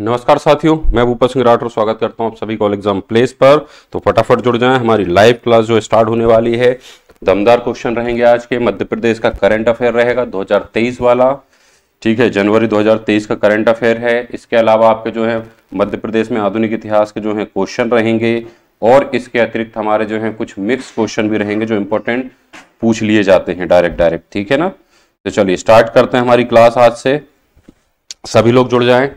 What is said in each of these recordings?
नमस्कार साथियों मैं भूपत सिंह राठौर स्वागत करता हूं आप सभी कॉल एग्जाम प्लेस पर तो फटाफट जुड़ जाएं हमारी लाइव क्लास जो स्टार्ट होने वाली है दमदार क्वेश्चन रहेंगे आज के मध्य प्रदेश का करंट अफेयर रहेगा 2023 वाला ठीक है जनवरी 2023 का करंट अफेयर है इसके अलावा आपके जो है मध्य प्रदेश में आधुनिक इतिहास के जो है क्वेश्चन रहेंगे और इसके अतिरिक्त हमारे जो है कुछ मिक्स क्वेश्चन भी रहेंगे जो इंपॉर्टेंट पूछ लिए जाते हैं डायरेक्ट डायरेक्ट ठीक है ना तो चलिए स्टार्ट करते हैं हमारी क्लास आज से सभी लोग जुड़ जाएं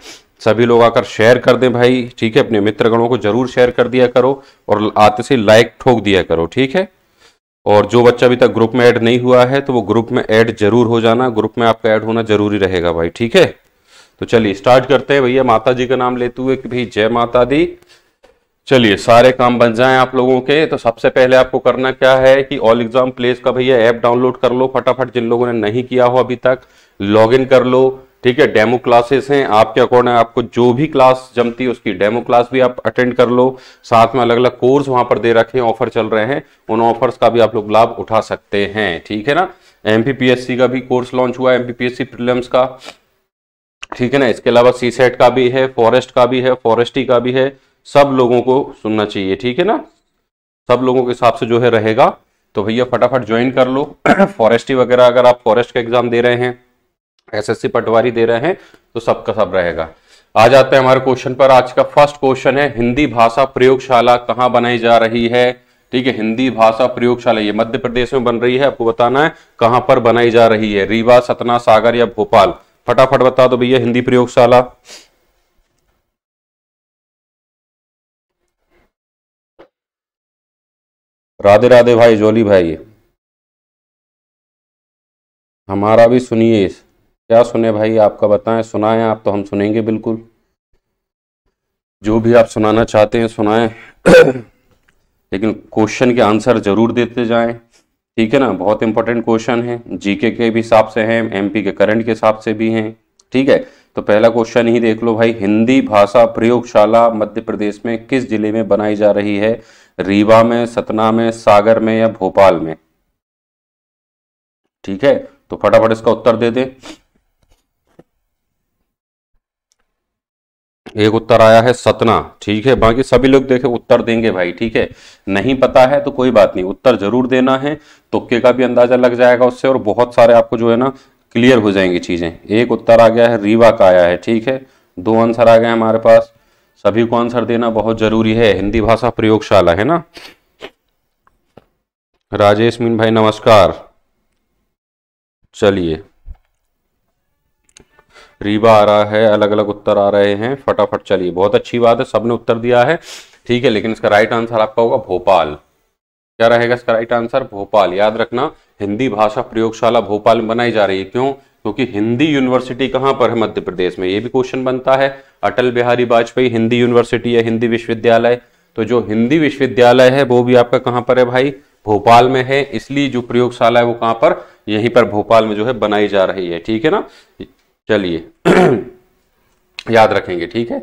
सभी लोग आकर शेयर कर दें भाई ठीक है अपने मित्रगणों को जरूर शेयर कर दिया करो और आते से लाइक ठोक दिया करो ठीक है और जो बच्चा अभी तक ग्रुप में ऐड नहीं हुआ है तो वो ग्रुप में ऐड जरूर हो जाना ग्रुप में आपका ऐड होना जरूरी रहेगा भाई ठीक है तो चलिए स्टार्ट करते हैं भैया माता जी का नाम लेते हुए कि भाई जय माता दी चलिए सारे काम बन जाए आप लोगों के तो सबसे पहले आपको करना क्या है कि ऑल एग्जाम प्लेस का भैया ऐप डाउनलोड कर लो फटाफट जिन लोगों ने नहीं किया हो अभी तक लॉग कर लो ठीक है डेमो क्लासेस हैं आपके अकॉर्डिंग आपको जो भी क्लास जमती है उसकी डेमो क्लास भी आप अटेंड कर लो साथ में अलग अलग कोर्स वहां पर दे रखे हैं ऑफर चल रहे हैं उन ऑफर्स का भी आप लोग लाभ उठा सकते हैं ठीक है ना एमपीपीएससी का भी कोर्स लॉन्च हुआ है एमपीपीएससी प्रीलिम्स का ठीक है ना इसके अलावा सी e का भी है फॉरेस्ट का भी है फॉरेस्टी का भी है सब लोगों को सुनना चाहिए ठीक है ना सब लोगों के हिसाब से जो है रहेगा तो भैया फटाफट ज्वाइन कर लो फॉरेस्टी वगैरह अगर आप फॉरेस्ट का एग्जाम दे रहे हैं एसएससी पटवारी दे रहे हैं तो सबका सब रहेगा आ जाते हैं हमारे क्वेश्चन पर आज का फर्स्ट क्वेश्चन है हिंदी भाषा प्रयोगशाला कहाँ बनाई जा रही है ठीक है हिंदी भाषा प्रयोगशाला ये मध्य प्रदेश में बन रही है आपको बताना है कहां पर बनाई जा रही है रीवा सतना सागर या भोपाल फटाफट बता दो भैया हिंदी प्रयोगशाला राधे राधे भाई जोली भाई हमारा भी सुनिए क्या सुने भाई आपका बताएं सुनाएं आप तो हम सुनेंगे बिल्कुल जो भी आप सुनाना चाहते हैं सुनाएं लेकिन क्वेश्चन के आंसर जरूर देते जाएं ठीक है ना बहुत इंपॉर्टेंट क्वेश्चन है जीके के भी हिसाब से हैं एमपी के करंट के हिसाब से भी हैं ठीक है तो पहला क्वेश्चन ही देख लो भाई हिंदी भाषा प्रयोगशाला मध्य प्रदेश में किस जिले में बनाई जा रही है रीवा में सतना में सागर में या भोपाल में ठीक है तो फटाफट इसका उत्तर दे दे एक उत्तर आया है सतना ठीक है बाकी सभी लोग देखे उत्तर देंगे भाई ठीक है नहीं पता है तो कोई बात नहीं उत्तर जरूर देना है तुक्के का भी अंदाजा लग जाएगा उससे और बहुत सारे आपको जो है ना क्लियर हो जाएंगी चीजें एक उत्तर आ गया है रीवा का आया है ठीक है दो आंसर आ गए हमारे पास सभी को आंसर देना बहुत जरूरी है हिंदी भाषा प्रयोगशाला है ना राजेश मीन भाई नमस्कार चलिए रीवा आ रहा है अलग अलग उत्तर आ रहे हैं फटाफट चलिए बहुत अच्छी बात है सबने उत्तर दिया है ठीक है लेकिन इसका राइट आंसर आपका होगा भोपाल क्या रहेगा इसका राइट आंसर भोपाल याद रखना हिंदी भाषा प्रयोगशाला भोपाल में बनाई जा रही है क्यों क्योंकि हिंदी यूनिवर्सिटी कहां पर है मध्य प्रदेश में ये भी क्वेश्चन बनता है अटल बिहारी वाजपेयी हिंदी यूनिवर्सिटी या हिंदी विश्वविद्यालय तो जो हिंदी विश्वविद्यालय है वो भी आपका कहाँ पर है भाई भोपाल में है इसलिए जो प्रयोगशाला है वो कहाँ पर यहीं पर भोपाल में जो है बनाई जा रही है ठीक है ना चलिए याद रखेंगे ठीक है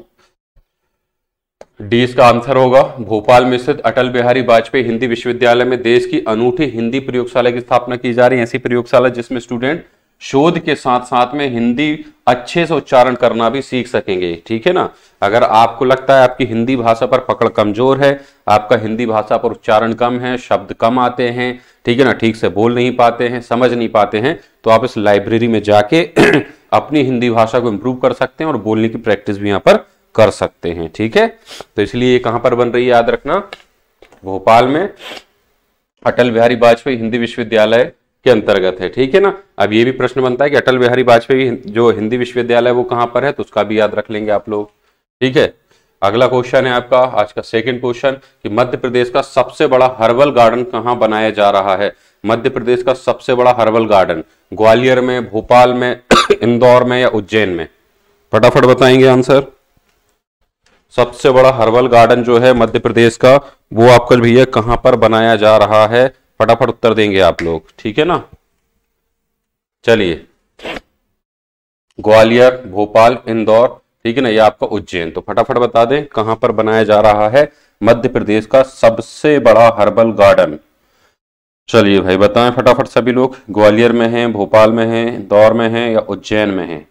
डी इसका आंसर होगा भोपाल में स्थित अटल बिहारी वाजपेयी हिंदी विश्वविद्यालय में देश की अनूठी हिंदी प्रयोगशाला की स्थापना की जा रही है ऐसी प्रयोगशाला जिसमें स्टूडेंट शोध के साथ साथ में हिंदी अच्छे से उच्चारण करना भी सीख सकेंगे ठीक है ना अगर आपको लगता है आपकी हिंदी भाषा पर पकड़ कमजोर है आपका हिंदी भाषा पर उच्चारण कम है शब्द कम आते हैं ठीक है ना ठीक से बोल नहीं पाते हैं समझ नहीं पाते हैं तो आप इस लाइब्रेरी में जाके अपनी हिंदी भाषा को इंप्रूव कर सकते हैं और बोलने की प्रैक्टिस भी यहां पर कर सकते हैं ठीक है तो इसलिए ये कहां पर बन रही है याद रखना भोपाल में अटल बिहारी वाजपेयी हिंदी विश्वविद्यालय के अंतर्गत है ठीक है ना अब ये भी प्रश्न बनता है कि अटल बिहारी वाजपेयी जो हिंदी विश्वविद्यालय वो कहां पर है तो उसका भी याद रख लेंगे आप लोग ठीक है अगला क्वेश्चन है आपका आज का सेकंड क्वेश्चन कि मध्य प्रदेश का सबसे बड़ा हर्बल गार्डन कहां बनाया जा रहा है मध्य प्रदेश का सबसे बड़ा हर्बल गार्डन ग्वालियर में भोपाल में इंदौर में या उज्जैन में फटाफट बताएंगे आंसर सबसे बड़ा हर्बल गार्डन जो है मध्य प्रदेश का वो आपका भैया कहां पर बनाया जा रहा है फटाफट उत्तर देंगे आप लोग ठीक है ना चलिए ग्वालियर भोपाल इंदौर ठीक है ना ये आपका उज्जैन तो फटाफट बता दें कहां पर बनाया जा रहा है मध्य प्रदेश का सबसे बड़ा हर्बल गार्डन चलिए भाई बताएं फटाफट सभी लोग ग्वालियर में हैं भोपाल में हैं इंदौर में हैं या उज्जैन में हैं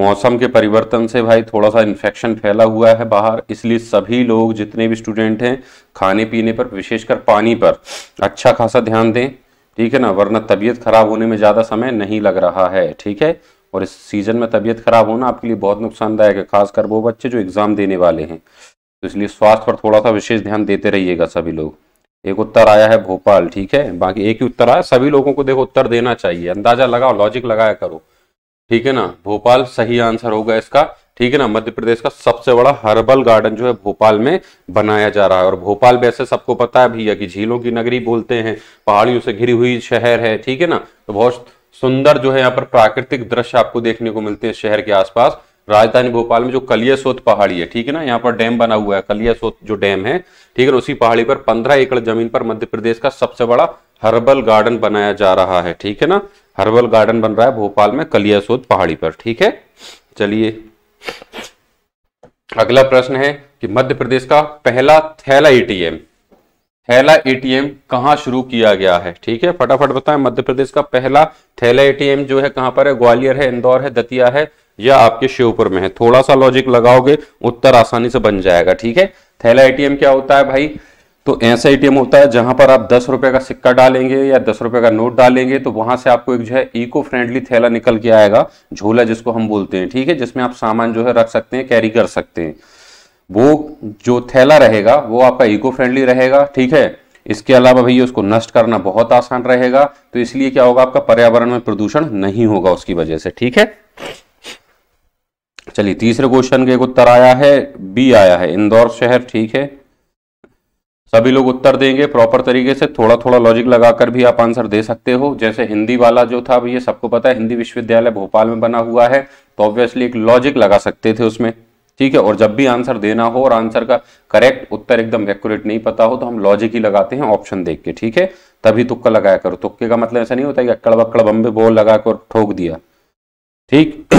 मौसम के परिवर्तन से भाई थोड़ा सा इन्फेक्शन फैला हुआ है बाहर इसलिए सभी लोग जितने भी स्टूडेंट हैं खाने पीने पर विशेषकर पानी पर अच्छा खासा ध्यान दें ठीक है ना वरना तबीयत खराब होने में ज़्यादा समय नहीं लग रहा है ठीक है और इस सीज़न में तबीयत ख़राब होना आपके लिए बहुत नुकसानदायक है खासकर वो बच्चे जो एग्ज़ाम देने वाले हैं तो इसलिए स्वास्थ्य पर थोड़ा सा विशेष ध्यान देते रहिएगा सभी लोग एक उत्तर आया है भोपाल ठीक है बाकी एक ही उत्तर आया सभी लोगों को देखो उत्तर देना चाहिए अंदाजा लगाओ लॉजिक लगाया करो ठीक है ना भोपाल सही आंसर होगा इसका ठीक है ना मध्य प्रदेश का सबसे बड़ा हर्बल गार्डन जो है भोपाल में बनाया जा रहा है और भोपाल वैसे सबको पता है भैया कि झीलों की नगरी बोलते हैं पहाड़ियों से घिरी हुई शहर है ठीक है ना तो बहुत सुंदर जो है यहाँ पर प्राकृतिक दृश्य आपको देखने को मिलते हैं शहर के आसपास राजधानी भोपाल में जो कलिया पहाड़ी है ठीक है ना यहाँ पर डैम बना हुआ है कलियासोत जो डैम है ठीक है उसी पहाड़ी पर पंद्रह एकड़ जमीन पर मध्य प्रदेश का सबसे बड़ा हर्बल गार्डन बनाया जा रहा है ठीक है ना हर्बल गार्डन बन रहा है भोपाल में कलियासोत पहाड़ी पर ठीक है चलिए अगला प्रश्न है कि मध्य प्रदेश का पहला थैला एटीएम थैला एटीएम कहाँ शुरू किया गया है ठीक है फटाफट बताएं मध्य प्रदेश का पहला थैला एटीएम जो है कहाँ पर है ग्वालियर है इंदौर है दतिया है या आपके शिवपुर में है थोड़ा सा लॉजिक लगाओगे उत्तर आसानी से बन जाएगा ठीक है थैला एटीएम क्या होता है भाई तो ऐसा एटीएम होता है जहां पर आप दस रुपए का सिक्का डालेंगे या दस रुपए का नोट डालेंगे तो वहां से आपको एक जो है इको फ्रेंडली थैला निकल के आएगा झोला जिसको हम बोलते हैं ठीक है जिसमें आप सामान जो है रख सकते हैं कैरी कर सकते हैं वो जो थैला रहेगा वो आपका इको फ्रेंडली रहेगा ठीक है इसके अलावा भैया उसको नष्ट करना बहुत आसान रहेगा तो इसलिए क्या होगा आपका पर्यावरण में प्रदूषण नहीं होगा उसकी वजह से ठीक है चलिए तीसरे क्वेश्चन का एक उत्तर आया है बी आया है इंदौर शहर ठीक है सभी लोग उत्तर देंगे प्रॉपर तरीके से थोड़ा थोड़ा लॉजिक लगाकर भी आप आंसर दे सकते हो जैसे हिंदी वाला जो था भैया सबको पता है हिंदी विश्वविद्यालय भोपाल में बना हुआ है तो ऑब्वियसली एक लॉजिक लगा सकते थे उसमें ठीक है और जब भी आंसर देना हो और आंसर का करेक्ट उत्तर एकदम एक्यूरेट नहीं पता हो तो हम लॉजिक ही लगाते हैं ऑप्शन देख के ठीक है तभी तुक्का लगाया करो तुक्के का मतलब ऐसा नहीं होता कि अक्कड़ बक्कड़ बम्बे बोल लगा कर ठोक दिया ठीक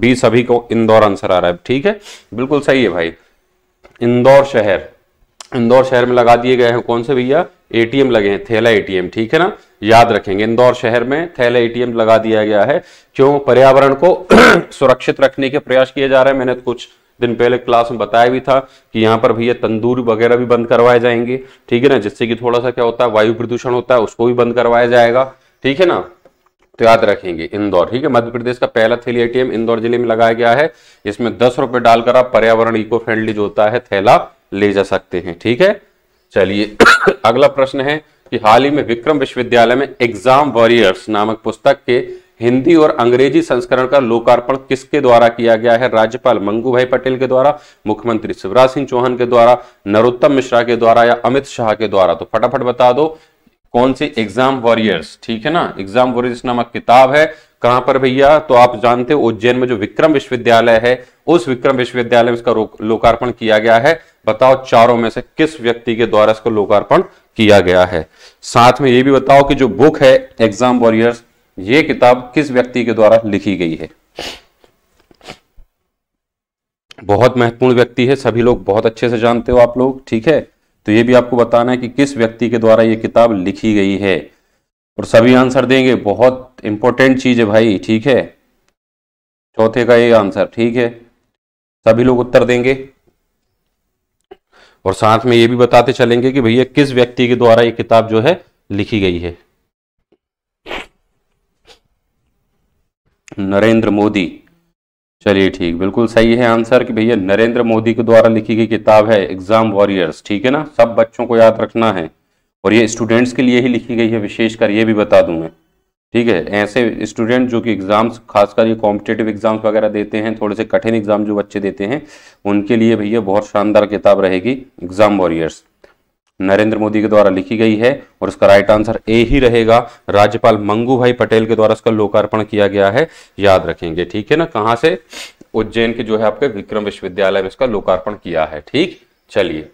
बी सभी को इंदौर आंसर आ रहा है ठीक है बिल्कुल सही है भाई इंदौर शहर इंदौर शहर में लगा दिए गए हैं कौन से भैया एटीएम लगे हैं थैला एटीएम ठीक है ना याद रखेंगे इंदौर शहर में थैला एटीएम लगा दिया गया है क्यों पर्यावरण को सुरक्षित रखने के प्रयास किए जा रहे हैं मैंने कुछ दिन पहले क्लास में बताया भी था कि यहाँ पर भैया तंदूर वगैरह भी बंद करवाए जाएंगे ठीक है ना जिससे कि थोड़ा सा क्या होता है वायु प्रदूषण होता है उसको भी बंद करवाया जाएगा ठीक है ना तो याद रखेंगे इंदौर ठीक है मध्य प्रदेश का पहला थैली एटीएम इंदौर जिले में लगाया गया है इसमें दस रुपए डालकर आप पर्यावरण इको फ्रेंडली जो होता है थैला ले जा सकते हैं ठीक है चलिए अगला प्रश्न है कि हाल ही में विक्रम विश्वविद्यालय में एग्जाम वॉरियर्स नामक पुस्तक के हिंदी और अंग्रेजी संस्करण का लोकार्पण किसके द्वारा किया गया है राज्यपाल मंगू भाई पटेल के द्वारा मुख्यमंत्री शिवराज सिंह चौहान के द्वारा नरोत्तम मिश्रा के द्वारा या अमित शाह के द्वारा तो फटाफट बता दो कौन सी एग्जाम वॉरियर्स ठीक है ना एग्जाम वॉरियर्स नामक किताब है कहां पर भैया तो आप जानते हो उज्जैन में जो विक्रम विश्वविद्यालय है उस विक्रम विश्वविद्यालय में इसका लोकार्पण किया गया है बताओ चारों में से किस व्यक्ति के द्वारा इसका लोकार्पण किया गया है साथ में ये भी बताओ कि जो बुक है एग्जाम वॉरियर्स ये किताब किस व्यक्ति के द्वारा लिखी गई है बहुत महत्वपूर्ण व्यक्ति है सभी लोग बहुत अच्छे से जानते हो आप लोग ठीक है तो ये भी आपको बताना है कि किस व्यक्ति के द्वारा ये किताब लिखी गई है और सभी आंसर देंगे बहुत इंपॉर्टेंट चीज है भाई ठीक है चौथे का ये आंसर ठीक है सभी लोग उत्तर देंगे और साथ में ये भी बताते चलेंगे कि भैया किस व्यक्ति के द्वारा ये किताब जो है लिखी गई है नरेंद्र मोदी चलिए ठीक बिल्कुल सही है आंसर कि भैया नरेंद्र मोदी के द्वारा लिखी गई किताब है एग्जाम वॉरियर्स ठीक है ना सब बच्चों को याद रखना है और ये स्टूडेंट्स के लिए ही लिखी गई है विशेषकर ये भी बता दूं मैं ठीक है ऐसे स्टूडेंट जो कि एग्ज़ाम्स खासकर ये कॉम्पिटेटिव एग्ज़ाम्स वगैरह देते हैं थोड़े से कठिन एग्ज़ाम जो बच्चे देते हैं उनके लिए भैया बहुत शानदार किताब रहेगी एग्ज़ाम वॉरियर्स नरेंद्र मोदी के द्वारा लिखी गई है और उसका राइट आंसर ए ही रहेगा राज्यपाल मंगू भाई पटेल के द्वारा उसका लोकार्पण किया गया है याद रखेंगे ठीक है ना कहा से उज्जैन के जो है आपके विक्रम विश्वविद्यालय में इसका लोकार्पण किया है ठीक चलिए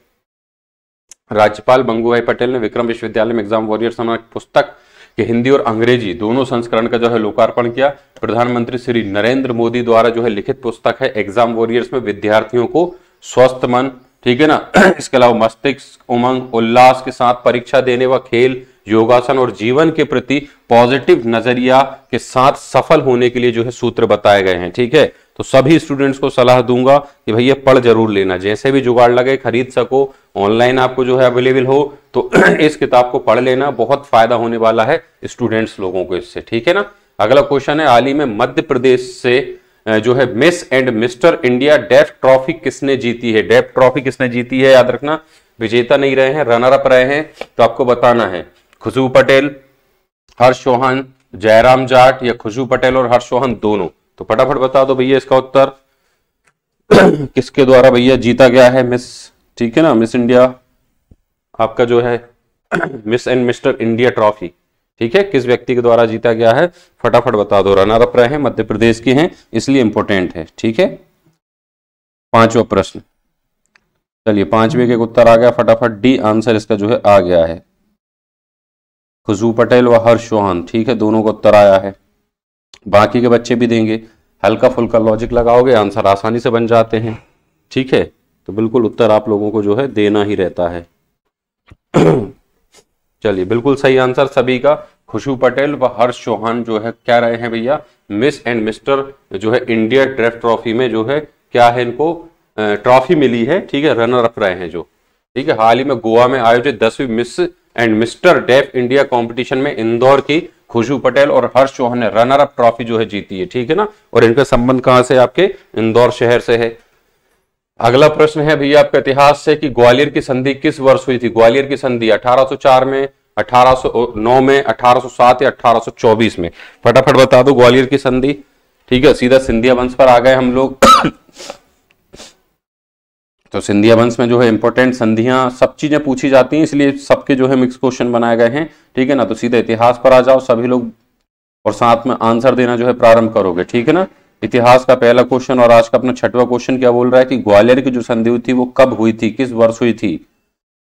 राज्यपाल मंगू भाई पटेल ने विक्रम विश्वविद्यालय में एग्जाम वॉरियर नामक पुस्तक के हिंदी और अंग्रेजी दोनों संस्करण का जो है लोकार्पण किया प्रधानमंत्री श्री नरेंद्र मोदी द्वारा जो है लिखित पुस्तक है एग्जाम वॉरियर्स में विद्यार्थियों को स्वस्थ मन ठीक है ना इसके अलावा मस्तिष्क उमंग उल्लास के साथ परीक्षा देने व खेल योगासन और जीवन के प्रति पॉजिटिव नजरिया के साथ सफल होने के लिए जो है सूत्र बताए गए हैं ठीक है तो सभी स्टूडेंट्स को सलाह दूंगा कि भैया पढ़ जरूर लेना जैसे भी जुगाड़ लगे खरीद सको ऑनलाइन आपको जो है अवेलेबल हो तो इस किताब को पढ़ लेना बहुत फायदा होने वाला है स्टूडेंट्स लोगों को इससे ठीक है ना अगला क्वेश्चन है हाल ही में मध्य प्रदेश से जो है miss and mister India deaf trophy किसने जीती है डेफ ट्रॉफी किसने जीती है याद रखना विजेता नहीं रहे हैं रनर अप रहे हैं तो आपको बताना है खुशबू पटेल हर्ष चौहान जयराम जाट या खुशबू पटेल और हर्ष चौहान दोनों तो फटाफट बता दो भैया इसका उत्तर किसके द्वारा भैया जीता गया है मिस ठीक है ना मिस इंडिया आपका जो है miss and mister India trophy ठीक है किस व्यक्ति के द्वारा जीता गया है फटाफट बता दो रनर अप रहे हैं मध्य प्रदेश के हैं इसलिए इंपॉर्टेंट है ठीक है पांचवा प्रश्न चलिए पांचवे के उत्तर आ गया फटाफट डी आंसर इसका जो है आ गया है खुशबू पटेल व हर्ष चौहान ठीक है दोनों को उत्तर आया है बाकी के बच्चे भी देंगे हल्का फुल्का लॉजिक लगाओगे आंसर आसानी से बन जाते हैं ठीक है तो बिल्कुल उत्तर आप लोगों को जो है देना ही रहता है चलिए बिल्कुल सही आंसर सभी का खुशबू पटेल व हर्ष चौहान जो है क्या रहे हैं भैया मिस एंड मिस्टर जो है इंडिया ड्रेफ ट्रॉफी में जो है क्या है इनको ट्रॉफी मिली है ठीक है रनर अप रहे हैं जो ठीक है हाल ही में गोवा में आयोजित दसवीं miss and mister deaf India competition में इंदौर की खुशबू पटेल और हर्ष चौहान ने रनर अप ट्रॉफी जो है जीती है ठीक है ना और इनका संबंध कहाँ से आपके इंदौर शहर से है अगला प्रश्न है भैया आपके इतिहास से कि ग्वालियर की संधि किस वर्ष हुई थी ग्वालियर की संधि 1804 में 1809 में 1807 या 1824 में फटाफट बता दो ग्वालियर की संधि ठीक है सीधा सिंधिया वंश पर आ गए हम लोग तो सिंधिया वंश में जो है इंपॉर्टेंट संधियां सब चीजें पूछी जाती हैं इसलिए सबके जो है मिक्स क्वेश्चन बनाए गए हैं ठीक है ना तो सीधा इतिहास पर आ जाओ सभी लोग और साथ में आंसर देना जो है प्रारंभ करोगे ठीक है ना इतिहास का पहला क्वेश्चन और आज का अपना छठवा क्वेश्चन क्या बोल रहा है कि ग्वालियर की जो संधि हुई थी वो कब हुई थी किस वर्ष हुई थी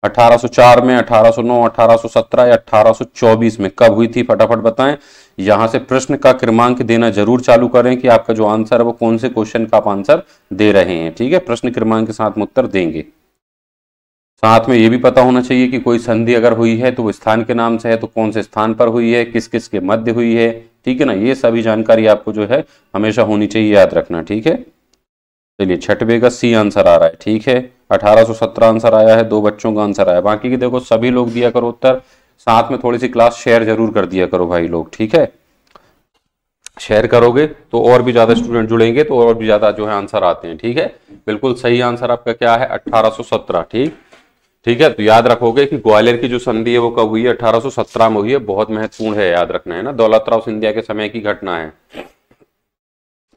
1804 में 1809, 1817 या 1824 में कब हुई थी फटाफट बताएं यहां से प्रश्न का क्रमांक देना जरूर चालू करें कि आपका जो आंसर है वो कौन से क्वेश्चन का आप आंसर दे रहे हैं ठीक है प्रश्न क्रमांक के साथ में उत्तर देंगे साथ में ये भी पता होना चाहिए कि कोई संधि अगर हुई है तो वो स्थान के नाम से है तो कौन से स्थान पर हुई है किस किस के मध्य हुई है ठीक है ना ये सभी जानकारी आपको जो है हमेशा होनी चाहिए याद रखना ठीक है चलिए छठवे का सी आंसर आ रहा है ठीक है 1817 आंसर आया है दो बच्चों का आंसर आया बाकी की देखो सभी लोग दिया करो उत्तर साथ में थोड़ी सी क्लास शेयर जरूर कर दिया करो भाई लोग ठीक है शेयर करोगे तो और भी ज्यादा स्टूडेंट जुड़ेंगे तो और भी ज्यादा जो है आंसर आते हैं ठीक है बिल्कुल सही आंसर आपका क्या है 1817 ठीक ठीक है तो याद रखोगे कि ग्वालियर की जो संधि है वो कब हुई है 1817 में हुई है बहुत महत्वपूर्ण है याद रखना है ना दौलतराव सिंधिया के समय की घटना है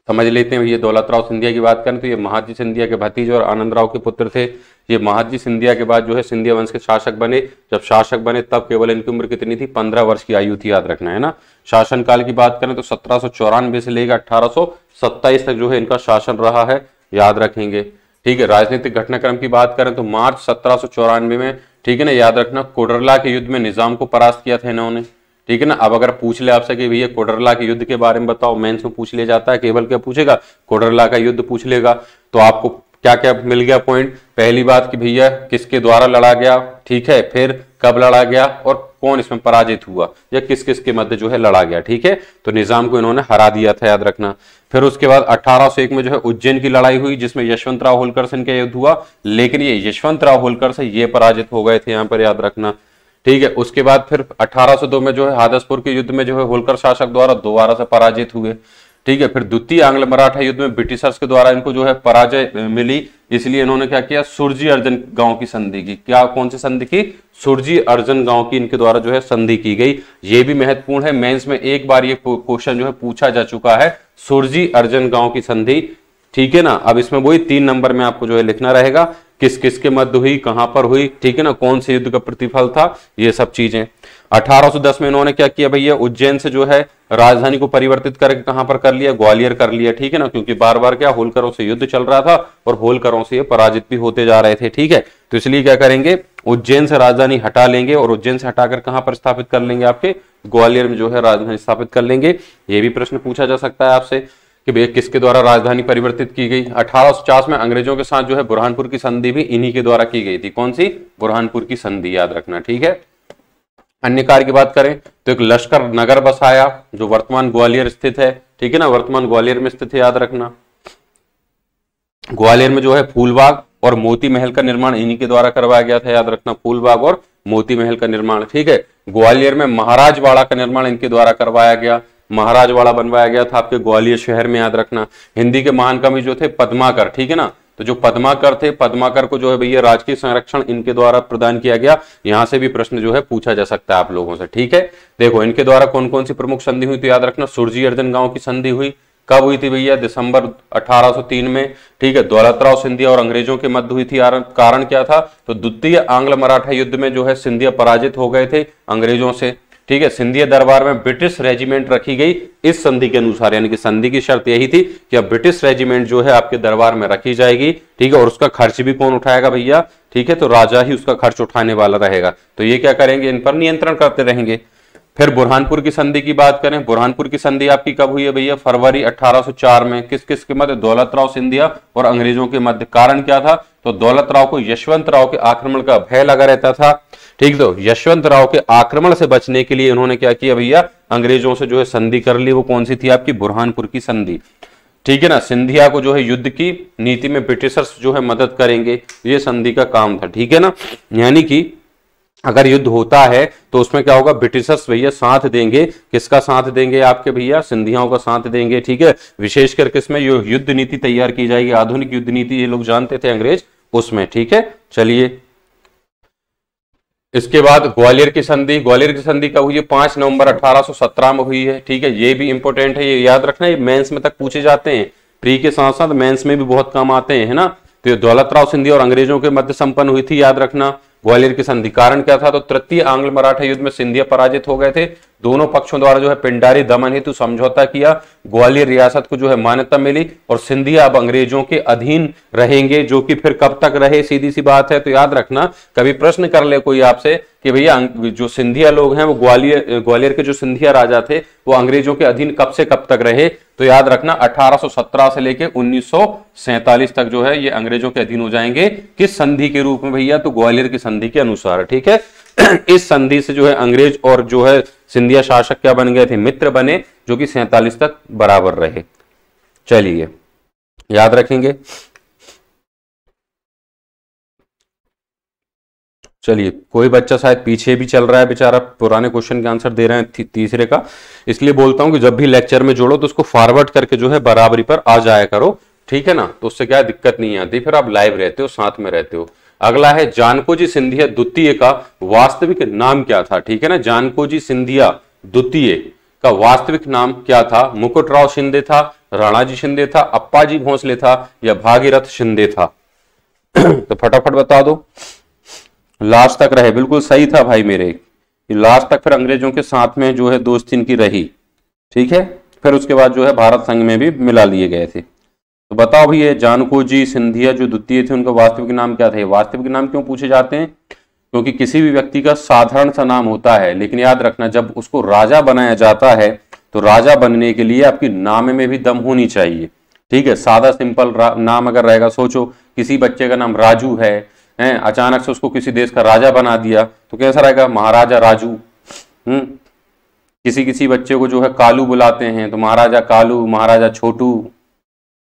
समझ लेते हैं ये दौलतराव सिंधिया की बात करें तो ये महाजी सिंधिया के भतीजे और आनंद राव के पुत्र थे ये महाजी सिंधिया के बाद जो है सिंधिया वंश के शासक बने जब शासक बने तब केवल इनकी उम्र कितनी थी पंद्रह वर्ष की आयु थी याद रखना है ना शासन काल की बात करें तो सत्रह से लेकर अठारह तक जो है इनका शासन रहा है याद रखेंगे ठीक है राजनीतिक घटनाक्रम की बात करें तो मार्च सत्रह में ठीक है ना याद रखना कोडरला के युद्ध में निजाम को परास्त किया था इन्होंने ठीक है ना अब अगर पूछ ले आपसे कि भैया कोडरला के युद्ध के बारे में बताओ मेन्स में पूछ लिया जाता है केवल क्या पूछेगा कोडरला का युद्ध पूछ लेगा तो आपको क्या क्या मिल गया पॉइंट पहली बात कि भैया किसके द्वारा लड़ा गया ठीक है फिर कब लड़ा गया और कौन इसमें पराजित हुआ या किस किस के मध्य जो है लड़ा गया ठीक है तो निजाम को इन्होंने हरा दिया था याद रखना फिर उसके बाद 1801 में जो है उज्जैन की लड़ाई हुई जिसमें यशवंत राव होलकर सिंह का युद्ध हुआ लेकिन ये यशवंत राव होलकर से ये पराजित हो गए थे यहां पर याद रखना ठीक है उसके बाद फिर 1802 में जो है हादसपुर के युद्ध में जो है होलकर शासक द्वारा दोबारा से पराजित हुए ठीक है फिर द्वितीय आंग्ल मराठा युद्ध में ब्रिटिशर्स के द्वारा इनको जो है पराजय मिली इसलिए इन्होंने क्या किया सुरजी अर्जन गांव की संधि की क्या कौन सी संधि की सुरजी अर्जन गांव की इनके द्वारा जो है संधि की गई ये भी महत्वपूर्ण है मेंस में एक बार ये क्वेश्चन जो है पूछा जा चुका है सुरजी अर्जन गांव की संधि ठीक है ना अब इसमें वही तीन नंबर में आपको जो है लिखना रहेगा किस किसके मध्य हुई कहां पर हुई ठीक है ना कौन से युद्ध का प्रतिफल था ये सब चीजें 1810 में इन्होंने क्या किया भैया उज्जैन से जो है राजधानी को परिवर्तित करके कहां पर कर लिया ग्वालियर कर लिया ठीक है ना क्योंकि बार बार क्या होलकरों से युद्ध चल रहा था और होलकरों से ये पराजित भी होते जा रहे थे ठीक है तो इसलिए क्या करेंगे उज्जैन से राजधानी हटा लेंगे और उज्जैन से हटाकर कहां पर स्थापित कर लेंगे आपके ग्वालियर में जो है राजधानी स्थापित कर लेंगे ये भी प्रश्न पूछा जा सकता है आपसे कि भैया किसके द्वारा राजधानी परिवर्तित की गई अठारह में अंग्रेजों के साथ जो है बुरहानपुर की संधि भी इन्हीं के द्वारा की गई थी कौन सी बुरहानपुर की संधि याद रखना ठीक है अन्य कार्य की बात करें तो एक लश्कर नगर बसाया जो वर्तमान ग्वालियर स्थित है ठीक है ना वर्तमान ग्वालियर में स्थित है याद रखना ग्वालियर में जो है फूलबाग और मोती महल का निर्माण इन्हीं के द्वारा करवाया गया था याद रखना फूलबाग और मोती महल का निर्माण ठीक है ग्वालियर में महाराजवाड़ा का निर्माण इनके द्वारा करवाया गया महाराजवाड़ा बनवाया गया था आपके ग्वालियर शहर में याद रखना हिंदी के महान कवि जो थे पद्माकर ठीक है ना तो जो पद्माकर थे पद्माकर को जो है भैया राजकीय संरक्षण इनके द्वारा प्रदान किया गया यहां से भी प्रश्न जो है पूछा जा सकता है आप लोगों से ठीक है देखो इनके द्वारा कौन कौन सी प्रमुख संधि हुई तो याद रखना सुरजी अर्जन गांव की संधि हुई कब हुई थी भैया दिसंबर 1803 में ठीक है दौलतराव सिंधिया और अंग्रेजों के मध्य हुई थी कारण क्या था तो द्वितीय आंग्ल मराठा युद्ध में जो है सिंधिया पराजित हो गए थे अंग्रेजों से ठीक है सिंधिया दरबार में ब्रिटिश रेजिमेंट रखी गई इस संधि के अनुसार यानी कि संधि की शर्त यही थी कि अब ब्रिटिश रेजिमेंट जो है आपके दरबार में रखी जाएगी ठीक है और उसका खर्च भी कौन उठाएगा भैया ठीक है तो राजा ही उसका खर्च उठाने वाला रहेगा तो ये क्या करेंगे इन पर नियंत्रण करते रहेंगे फिर बुरहानपुर की संधि की बात करें बुरहानपुर की संधि आपकी कब हुई है भैया फरवरी 1804 में किस किस के मध्य दौलत राव सिंधिया और अंग्रेजों के मध्य कारण क्या था तो दौलत राव को यशवंत राव के आक्रमण का भय लगा रहता था ठीक तो यशवंत राव के आक्रमण से बचने के लिए उन्होंने क्या किया भैया अंग्रेजों से जो है संधि कर ली वो कौन सी थी आपकी बुरहानपुर की संधि ठीक है ना सिंधिया को जो है युद्ध की नीति में ब्रिटिशर्स जो है मदद करेंगे ये संधि का काम था ठीक है ना यानी कि अगर युद्ध होता है तो उसमें क्या होगा ब्रिटिशर्स भैया साथ देंगे किसका साथ देंगे आपके भैया सिंधियाओं का साथ देंगे ठीक है विशेष करके इसमें युद्ध नीति तैयार की जाएगी आधुनिक युद्ध नीति ये लोग जानते थे अंग्रेज उसमें ठीक है चलिए इसके बाद ग्वालियर की संधि ग्वालियर की संधि कब हुई है पांच नवंबर 1817 में हुई है ठीक है ये भी इंपॉर्टेंट है ये याद रखना ये मेंस में तक पूछे जाते हैं प्री के साथ साथ मेंस में भी बहुत काम आते हैं है ना तो दौलतराव सिंधिया और अंग्रेजों के मध्य संपन्न हुई थी याद रखना ग्वालियर की संधि कारण क्या था तो तृतीय आंग्ल मराठा युद्ध में सिंधिया पराजित हो गए थे दोनों पक्षों द्वारा जो है पिंडारी दमन हेतु समझौता किया ग्वालियर रियासत को जो है मान्यता मिली और सिंधिया अब अंग्रेजों के अधीन रहेंगे जो कि फिर कब तक रहे सीधी सी बात है तो याद रखना कभी प्रश्न कर ले कोई आपसे कि भैया जो सिंधिया लोग हैं वो ग्वालियर ग्वालियर के जो सिंधिया राजा थे वो अंग्रेजों के अधीन कब से कब तक रहे तो याद रखना 1817 से लेके 1947 तक जो है ये अंग्रेजों के अधीन हो जाएंगे किस संधि के रूप में भैया तो ग्वालियर की संधि के अनुसार ठीक है इस संधि से जो है अंग्रेज और जो है सिंधिया शासक क्या बन गए थे मित्र बने जो कि सैतालीस तक बराबर रहे चलिए याद रखेंगे चलिए कोई बच्चा शायद पीछे भी चल रहा है बेचारा पुराने क्वेश्चन के आंसर दे रहे हैं तीसरे का इसलिए बोलता हूं कि जब भी लेक्चर में जोड़ो तो उसको फॉरवर्ड करके जो है बराबरी पर आ जाया करो ठीक है ना तो उससे क्या दिक्कत नहीं आती फिर आप लाइव रहते हो साथ में रहते हो अगला है जानकोजी सिंधिया द्वितीय का वास्तविक नाम क्या था ठीक है ना जानकोजी सिंधिया द्वितीय का वास्तविक नाम क्या था मुकुटराव शिंदे था राणाजी शिंदे था अप्पाजी भोसले था या भागीरथ शिंदे था तो फटाफट बता दो लास्ट तक रहे बिल्कुल सही था भाई मेरे लास्ट तक फिर अंग्रेजों के साथ में जो है दोस्ती इनकी रही ठीक है फिर उसके बाद जो है भारत संघ में भी मिला लिए गए थे तो बताओ भैया जानको जी सिंधिया जो द्वितीय थे उनका वास्तविक नाम क्या था वास्तविक नाम क्यों पूछे जाते हैं क्योंकि किसी भी व्यक्ति का साधारण सा नाम होता है लेकिन याद रखना जब उसको राजा बनाया जाता है तो राजा बनने के लिए आपकी नाम में भी दम होनी चाहिए ठीक है सादा सिंपल नाम अगर रहेगा सोचो किसी बच्चे का नाम राजू है हैं अचानक से उसको किसी देश का राजा बना दिया तो कैसा रहेगा महाराजा राजू हम्म किसी किसी बच्चे को जो है कालू बुलाते हैं तो महाराजा कालू महाराजा छोटू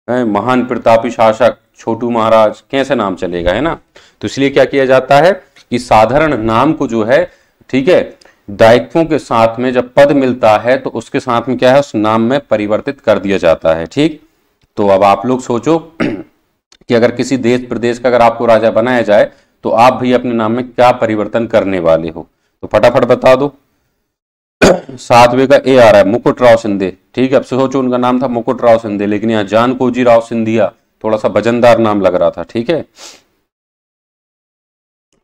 महान प्रतापी शासक छोटू महाराज कैसे नाम चलेगा है ना तो इसलिए क्या किया जाता है कि साधारण नाम को जो है ठीक है दायित्वों के साथ में जब पद मिलता है तो उसके साथ में क्या है उस नाम में परिवर्तित कर दिया जाता है ठीक तो अब आप लोग सोचो कि अगर किसी देश प्रदेश का अगर आपको राजा बनाया जाए तो आप भी अपने नाम में क्या परिवर्तन करने वाले हो तो फटाफट बता दो सातवें का ए आ रहा है मुकुट राव सिंधे ठीक है अब सोचो उनका नाम था मुकुट राव सिंधे लेकिन यहाँ जान कोजी राव सिंधिया थोड़ा सा वजनदार नाम लग रहा था ठीक है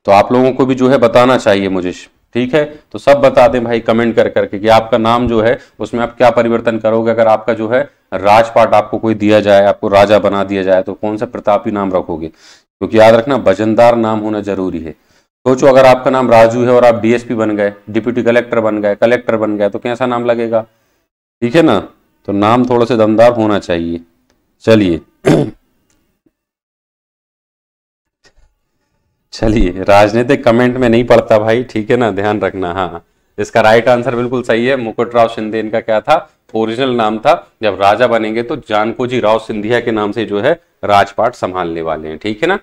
तो आप लोगों को भी जो है बताना चाहिए मुझे ठीक है तो सब बता दें भाई कमेंट कर करके कि आपका नाम जो है उसमें आप क्या परिवर्तन करोगे अगर आपका जो है राजपाट आपको कोई दिया जाए आपको राजा बना दिया जाए तो कौन सा प्रतापी नाम रखोगे क्योंकि तो याद रखना वजनदार नाम होना जरूरी है सोचो तो अगर आपका नाम राजू है और आप डीएसपी बन गए डिप्यूटी कलेक्टर बन गए कलेक्टर बन गए तो कैसा नाम लगेगा ठीक है ना तो नाम थोड़ा सा दमदार होना चाहिए चलिए चलिए राजनीतिक कमेंट में नहीं पड़ता भाई ठीक है ना ध्यान रखना हाँ इसका राइट आंसर बिल्कुल सही है मुकुट राव सिंधे इनका क्या था ओरिजिनल नाम था जब राजा बनेंगे तो जानकोजी राव सिंधिया के नाम से जो है राजपाट संभालने वाले हैं ठीक है ना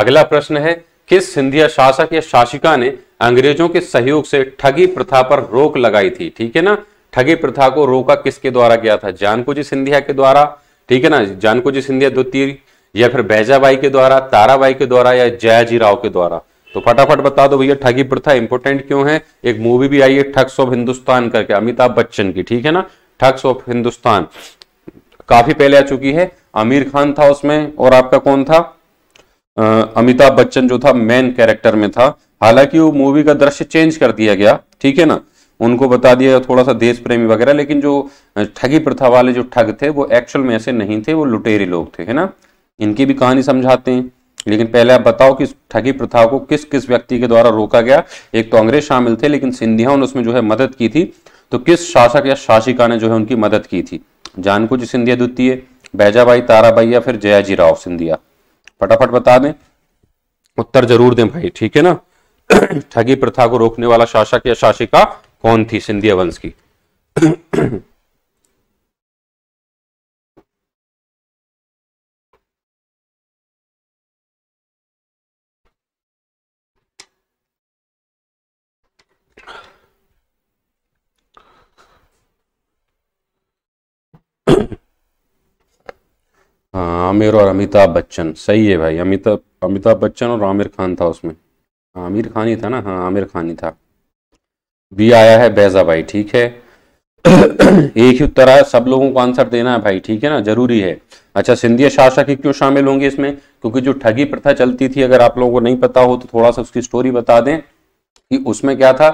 अगला प्रश्न है किस सिंधिया शासक या शासिका ने अंग्रेजों के सहयोग से ठगी प्रथा पर रोक लगाई थी ठीक है ना ठगी प्रथा को रोका किसके द्वारा गया था जानकू जी सिंधिया के द्वारा ठीक है ना जानकू जी सिंधिया द्वितीय या फिर बैजाबाई के द्वारा ताराबाई के द्वारा या जयाजी राव के द्वारा तो फटाफट बता दो भैया ठगी प्रथा इंपोर्टेंट क्यों है एक मूवी भी आई है ठग्स ऑफ हिंदुस्तान करके अमिताभ बच्चन की ठीक है ना ठग्स ऑफ हिंदुस्तान काफी पहले आ चुकी है आमिर खान था उसमें और आपका कौन था अमिताभ बच्चन जो था मेन कैरेक्टर में था हालांकि वो मूवी का दृश्य चेंज कर दिया गया ठीक है ना उनको बता दिया थोड़ा सा देश प्रेमी वगैरह लेकिन जो ठगी प्रथा वाले जो ठग थे वो एक्चुअल में ऐसे नहीं थे वो लुटेरे लोग थे है ना इनकी भी कहानी समझाते हैं लेकिन पहले आप बताओ कि ठगी प्रथा को किस किस व्यक्ति के द्वारा रोका गया एक तो अंग्रेज शामिल थे लेकिन सिंधिया ने उसमें जो है मदद की थी तो किस शासक या शासिका ने जो है उनकी मदद की थी जानकुज सिंधिया द्वितीय बैजाबाई ताराबाई या फिर जयाजी राव सिंधिया फटाफट बता दें उत्तर जरूर दें भाई ठीक है ना ठगी प्रथा को रोकने वाला शासक या शासिका कौन थी सिंधिया वंश की हाँ आमिर और अमिताभ बच्चन सही है भाई अमिताभ अमिताभ बच्चन और आमिर खान था उसमें हाँ, आमिर खान ही था ना हाँ आमिर खान ही था बी आया है बैजा भाई ठीक है एक ही उत्तर आया सब लोगों को आंसर देना है भाई ठीक है ना जरूरी है अच्छा सिंधी शासक ही क्यों शामिल होंगे इसमें क्योंकि जो ठगी प्रथा चलती थी अगर आप लोगों को नहीं पता हो तो थोड़ा सा उसकी स्टोरी बता दें कि उसमें क्या था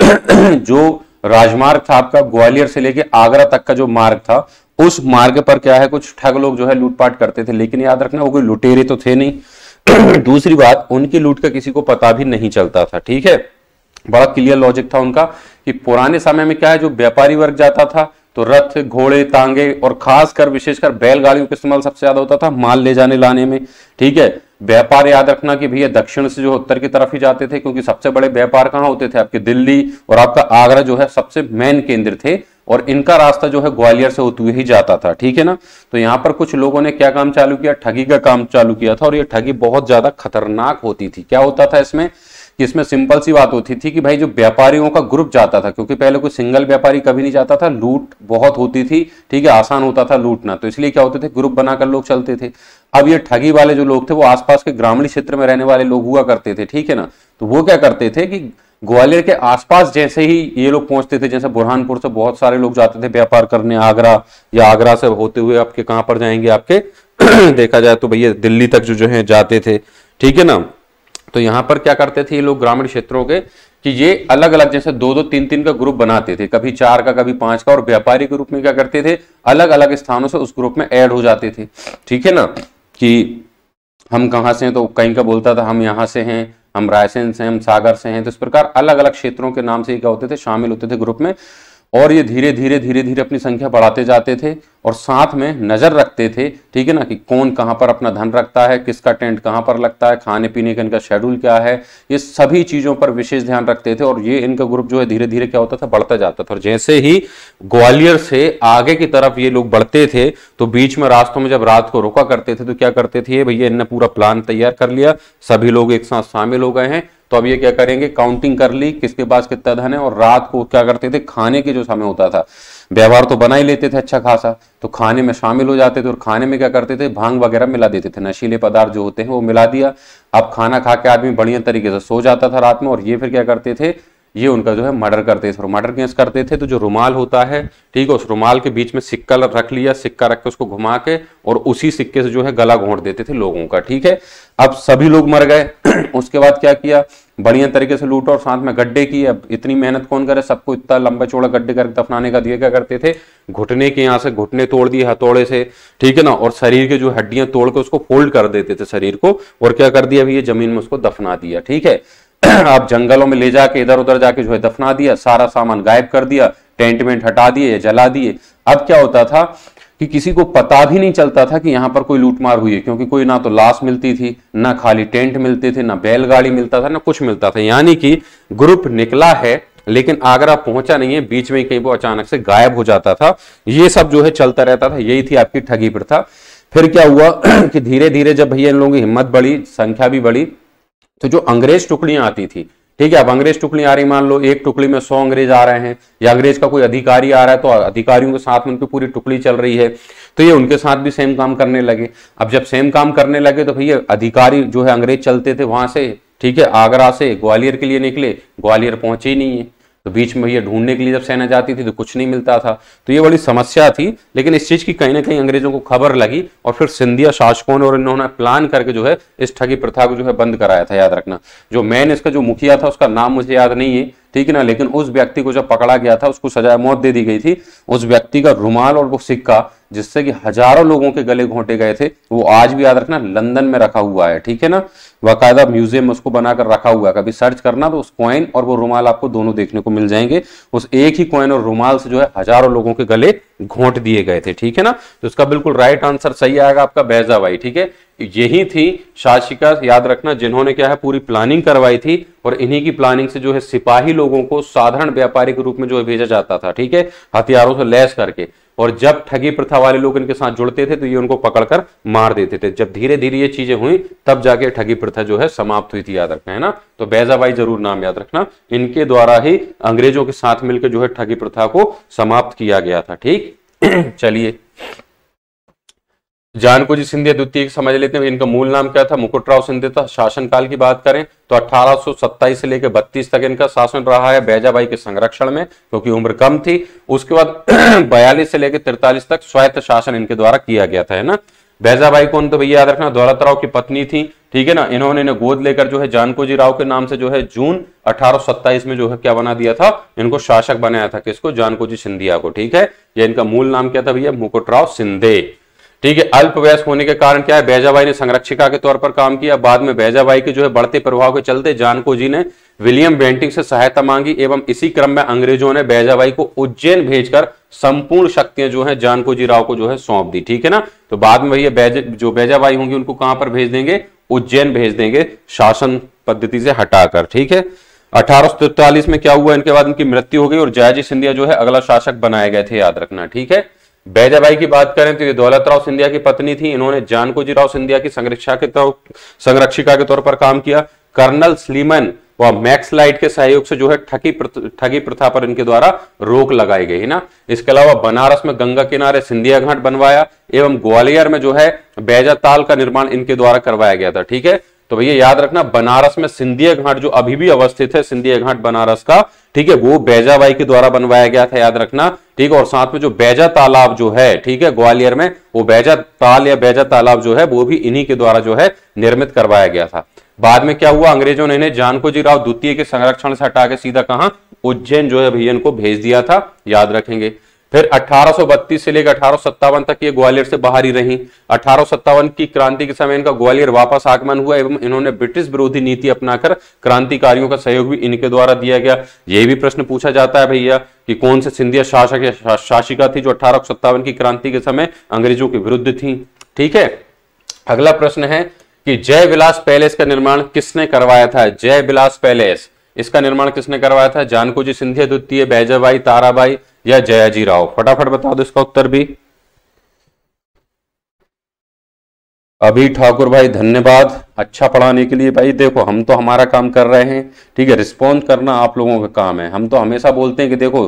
जो राजमार्ग था आपका ग्वालियर से लेके आगरा तक का जो मार्ग था उस मार्ग पर क्या है कुछ ठग लोग जो है लूटपाट करते थे लेकिन याद रखना वो कोई लुटेरे तो थे नहीं दूसरी बात उनकी लूट का किसी को पता भी नहीं चलता था ठीक है बड़ा क्लियर लॉजिक था उनका कि पुराने समय में क्या है जो व्यापारी वर्ग जाता था तो रथ घोड़े तांगे और खासकर विशेषकर बैलगाड़ियों का इस्तेमाल सबसे ज्यादा होता था माल ले जाने लाने में ठीक है व्यापार याद रखना कि भैया दक्षिण से जो उत्तर की तरफ ही जाते थे क्योंकि सबसे बड़े व्यापार कहाँ होते थे आपके दिल्ली और आपका आगरा जो है सबसे मेन केंद्र थे और इनका रास्ता जो है ग्वालियर से होते हुए ही जाता था ठीक है ना तो यहाँ पर कुछ लोगों ने क्या काम चालू किया ठगी का काम चालू किया था और ये ठगी बहुत ज्यादा खतरनाक होती थी क्या होता था इसमें जिसमें इसमें सिंपल सी बात होती थी कि भाई जो व्यापारियों का ग्रुप जाता था क्योंकि पहले कोई सिंगल व्यापारी कभी नहीं जाता था लूट बहुत होती थी ठीक है आसान होता था लूटना तो इसलिए क्या होते थे ग्रुप बनाकर लोग चलते थे अब ये ठगी वाले जो लोग थे वो आसपास के ग्रामीण क्षेत्र में रहने वाले लोग हुआ करते थे ठीक है ना तो वो क्या करते थे कि ग्वालियर के आसपास जैसे ही ये लोग पहुंचते थे जैसे बुरहानपुर से बहुत सारे लोग जाते थे व्यापार करने आगरा या आगरा से होते हुए आपके कहाँ पर जाएंगे आपके देखा जाए तो भैया दिल्ली तक जो जो है जाते थे ठीक है ना तो यहां पर क्या करते थे ये लोग ग्रामीण क्षेत्रों के कि ये अलग अलग जैसे दो दो तीन तीन का ग्रुप बनाते थे कभी चार का कभी पांच का और व्यापारी के रूप में क्या करते थे अलग अलग स्थानों से उस ग्रुप में ऐड हो जाते थे ठीक है ना कि हम कहाँ से हैं तो कहीं का बोलता था हम यहाँ से हैं हम रायसेन से हम सागर से हैं तो इस प्रकार अलग अलग क्षेत्रों के नाम से क्या होते थे शामिल होते थे ग्रुप में और ये धीरे धीरे धीरे धीरे अपनी संख्या बढ़ाते जाते थे और साथ में नज़र रखते थे ठीक है ना कि कौन कहाँ पर अपना धन रखता है किसका टेंट कहाँ पर लगता है खाने पीने का इनका शेड्यूल क्या है ये सभी चीज़ों पर विशेष ध्यान रखते थे और ये इनका ग्रुप जो है धीरे धीरे क्या होता था बढ़ता जाता था और जैसे ही ग्वालियर से आगे की तरफ ये लोग बढ़ते थे तो बीच में रास्तों में जब रात को रोका करते थे तो क्या करते थे भैया इनने पूरा प्लान तैयार कर लिया सभी लोग एक साथ शामिल हो गए हैं तो अब ये क्या करेंगे काउंटिंग कर ली किसके पास कितना धन है और रात को क्या करते थे खाने के जो समय होता था व्यवहार तो बना ही लेते थे अच्छा खासा तो खाने में शामिल हो जाते थे और खाने में क्या करते थे भांग वगैरह मिला देते थे नशीले पदार्थ जो होते हैं वो मिला दिया अब खाना खा के आदमी बढ़िया तरीके से सो जाता था रात में और ये फिर क्या करते थे ये उनका जो है मर्डर करते थे मर्डर केस करते थे तो जो रुमाल होता है ठीक है उस रुमाल के बीच में सिक्का रख लिया सिक्का रख के उसको घुमा के और उसी सिक्के से जो है गला घोंट देते थे लोगों का ठीक है अब सभी लोग मर गए उसके बाद क्या किया बढ़िया तरीके से लूटा और साथ में गड्ढे किए अब इतनी मेहनत कौन करे सबको इतना लंबा चौड़ा गड्ढे करके दफनाने का दिया क्या करते थे घुटने के यहाँ से घुटने तोड़ दिए हथौड़े से ठीक है ना और शरीर के जो हड्डियां तोड़ के उसको फोल्ड कर देते थे शरीर को और क्या कर दिया अभी ये जमीन में उसको दफना दिया ठीक है आप जंगलों में ले जाके इधर उधर जाके जो है दफना दिया सारा सामान गायब कर दिया टेंटमेंट हटा दिए या जला दिए अब क्या होता था कि किसी को पता भी नहीं चलता था कि यहां पर कोई लूटमार हुई है क्योंकि कोई ना तो लाश मिलती थी ना खाली टेंट मिलते थे ना बैलगाड़ी मिलता था ना कुछ मिलता था यानी कि ग्रुप निकला है लेकिन आगरा पहुंचा नहीं है बीच में कहीं वो अचानक से गायब हो जाता था ये सब जो है चलता रहता था यही थी आपकी ठगी प्रथा फिर क्या हुआ कि धीरे धीरे जब भैया इन लोगों की हिम्मत बढ़ी संख्या भी बढ़ी तो जो अंग्रेज टुकड़ियां आती थी ठीक है अब अंग्रेज टुकड़ियां आ रही मान लो एक टुकड़ी में सौ अंग्रेज आ रहे हैं या अंग्रेज का कोई अधिकारी आ रहा है तो अधिकारियों के साथ में उनकी पूरी टुकड़ी चल रही है तो ये उनके साथ भी सेम काम करने लगे अब जब सेम काम करने लगे तो भैया अधिकारी जो है अंग्रेज चलते थे वहां से ठीक है आगरा से ग्वालियर के लिए निकले ग्वालियर पहुंचे ही नहीं है तो बीच में ये ढूंढने के लिए जब सेना जाती थी तो कुछ नहीं मिलता था तो ये बड़ी समस्या थी लेकिन इस चीज़ की कहीं ना कहीं अंग्रेजों को खबर लगी और फिर सिंधिया शासकों ने और इन्होंने प्लान करके जो है इस ठगी प्रथा को जो है बंद कराया था याद रखना जो मैन इसका जो मुखिया था उसका नाम मुझे याद नहीं है ठीक है ना लेकिन उस व्यक्ति को जब पकड़ा गया था उसको सजाए मौत दे दी गई थी उस व्यक्ति का रुमाल और वो सिक्का जिससे कि हजारों लोगों के गले घोंटे गए थे वो आज भी याद रखना लंदन में रखा हुआ है ठीक है ना बाकायदा म्यूजियम उसको बनाकर रखा हुआ है कभी सर्च करना तो उस कॉइन और वो रुमाल आपको दोनों देखने को मिल जाएंगे उस एक ही कॉइन और रुमाल से जो है हजारों लोगों के गले घोंट दिए गए थे ठीक है ना तो इसका बिल्कुल राइट आंसर सही आएगा आपका बैजा भाई ठीक है यही थी शासिका याद रखना जिन्होंने क्या है पूरी प्लानिंग करवाई थी और इन्हीं की प्लानिंग से जो है सिपाही लोगों को साधारण व्यापारी के रूप में जो है भेजा जाता था ठीक है हथियारों से लैस करके और जब ठगी प्रथा वाले लोग इनके साथ जुड़ते थे तो ये उनको पकड़कर मार देते थे जब धीरे धीरे ये चीजें हुई तब जाके ठगी प्रथा जो है समाप्त हुई थी याद रखना है ना तो बैजाबाई जरूर नाम याद रखना इनके द्वारा ही अंग्रेजों के साथ मिलकर जो है ठगी प्रथा को समाप्त किया गया था ठीक चलिए जान जी सिंधिया द्वितीय समझ लेते हैं इनका मूल नाम क्या था मुकुटराव सिंधिया था शासनकाल की बात करें तो 1827 से लेकर 32 तक इनका शासन रहा है बैजाबाई के संरक्षण में क्योंकि उम्र कम थी उसके बाद 42 से लेकर 43 तक स्वायत्त शासन इनके द्वारा किया गया था है ना बैजाबाई कौन तो भैया याद रखना दौलतराव की पत्नी थी ठीक है ना इन्होंने इन्हें गोद लेकर जो है जानकोजी राव के नाम से जो है जून अठारह में जो है क्या बना दिया था इनको शासक बनाया था किसको जानकोजी सिंधिया को ठीक है ये इनका मूल नाम क्या था भैया मुकुटराव सिंधे ठीक है अल्पवयस्क होने के कारण क्या है बैजाबाई ने संरक्षिका के तौर पर काम किया बाद में बैजाबाई के जो है बढ़ते प्रभाव के चलते जानको जी ने विलियम बेंटिंग से सहायता मांगी एवं इसी क्रम में अंग्रेजों ने बैजाबाई को उज्जैन भेजकर संपूर्ण शक्तियां जो है जानको जी राव को जो है सौंप दी ठीक है ना तो बाद में भैया बैज जो बैजाबाई होंगी उनको कहां पर भेज देंगे उज्जैन भेज देंगे शासन पद्धति से हटाकर ठीक है अठारह में क्या हुआ इनके बाद इनकी मृत्यु हो गई और जयाजी सिंधिया जो है अगला शासक बनाए गए थे याद रखना ठीक है बैजा भाई की बात करें तो ये दौलत राव सिंधिया की पत्नी थी इन्होंने जानकोजी राव सिंधिया की संरक्षा के तौर संरक्षिका के तौर पर काम किया कर्नल स्लीमन व मैक्स लाइट के सहयोग से जो है ठगी ठगी प्रथा पर इनके द्वारा रोक लगाई गई ना इसके अलावा बनारस में गंगा किनारे सिंधिया घाट बनवाया एवं ग्वालियर में जो है बैजा ताल का निर्माण इनके द्वारा करवाया गया था ठीक है तो भैया याद रखना बनारस में सिंधिया घाट जो अभी भी अवस्थित है सिंधिया घाट बनारस का ठीक है वो बैजाबाई के द्वारा बनवाया गया था याद रखना ठीक है और साथ में जो बैजा तालाब जो है ठीक है ग्वालियर में वो बैजा ताल या बैजा तालाब जो है वो भी इन्हीं के द्वारा जो है निर्मित करवाया गया था बाद में क्या हुआ अंग्रेजों ने इन्हें जानकोजी राव द्वितीय के संरक्षण से हटा के सीधा कहा उज्जैन जो है भैया इनको भेज दिया था याद रखेंगे फिर 1832 से लेकर अठारह तक ये ग्वालियर से बाहर ही रही अठारह की क्रांति के समय इनका ग्वालियर वापस आगमन हुआ एवं इन्होंने ब्रिटिश विरोधी नीति अपनाकर क्रांतिकारियों का सहयोग भी इनके द्वारा दिया गया ये भी प्रश्न पूछा जाता है भैया कि कौन से सिंधिया शासक या शासिका थी जो अठारह की क्रांति के समय अंग्रेजों के विरुद्ध थी ठीक है अगला प्रश्न है कि जय विलास पैलेस का निर्माण किसने करवाया था जय विलास पैलेस इसका निर्माण किसने करवाया था जानकोजी सिंधिया द्वितीय बैजाबाई ताराबाई या जयाजी राव फटाफट बता दो इसका उत्तर भी अभी ठाकुर भाई धन्यवाद अच्छा पढ़ाने के लिए भाई देखो हम तो हमारा काम कर रहे हैं ठीक है रिस्पॉन्स करना आप लोगों का काम है हम तो हमेशा बोलते हैं कि देखो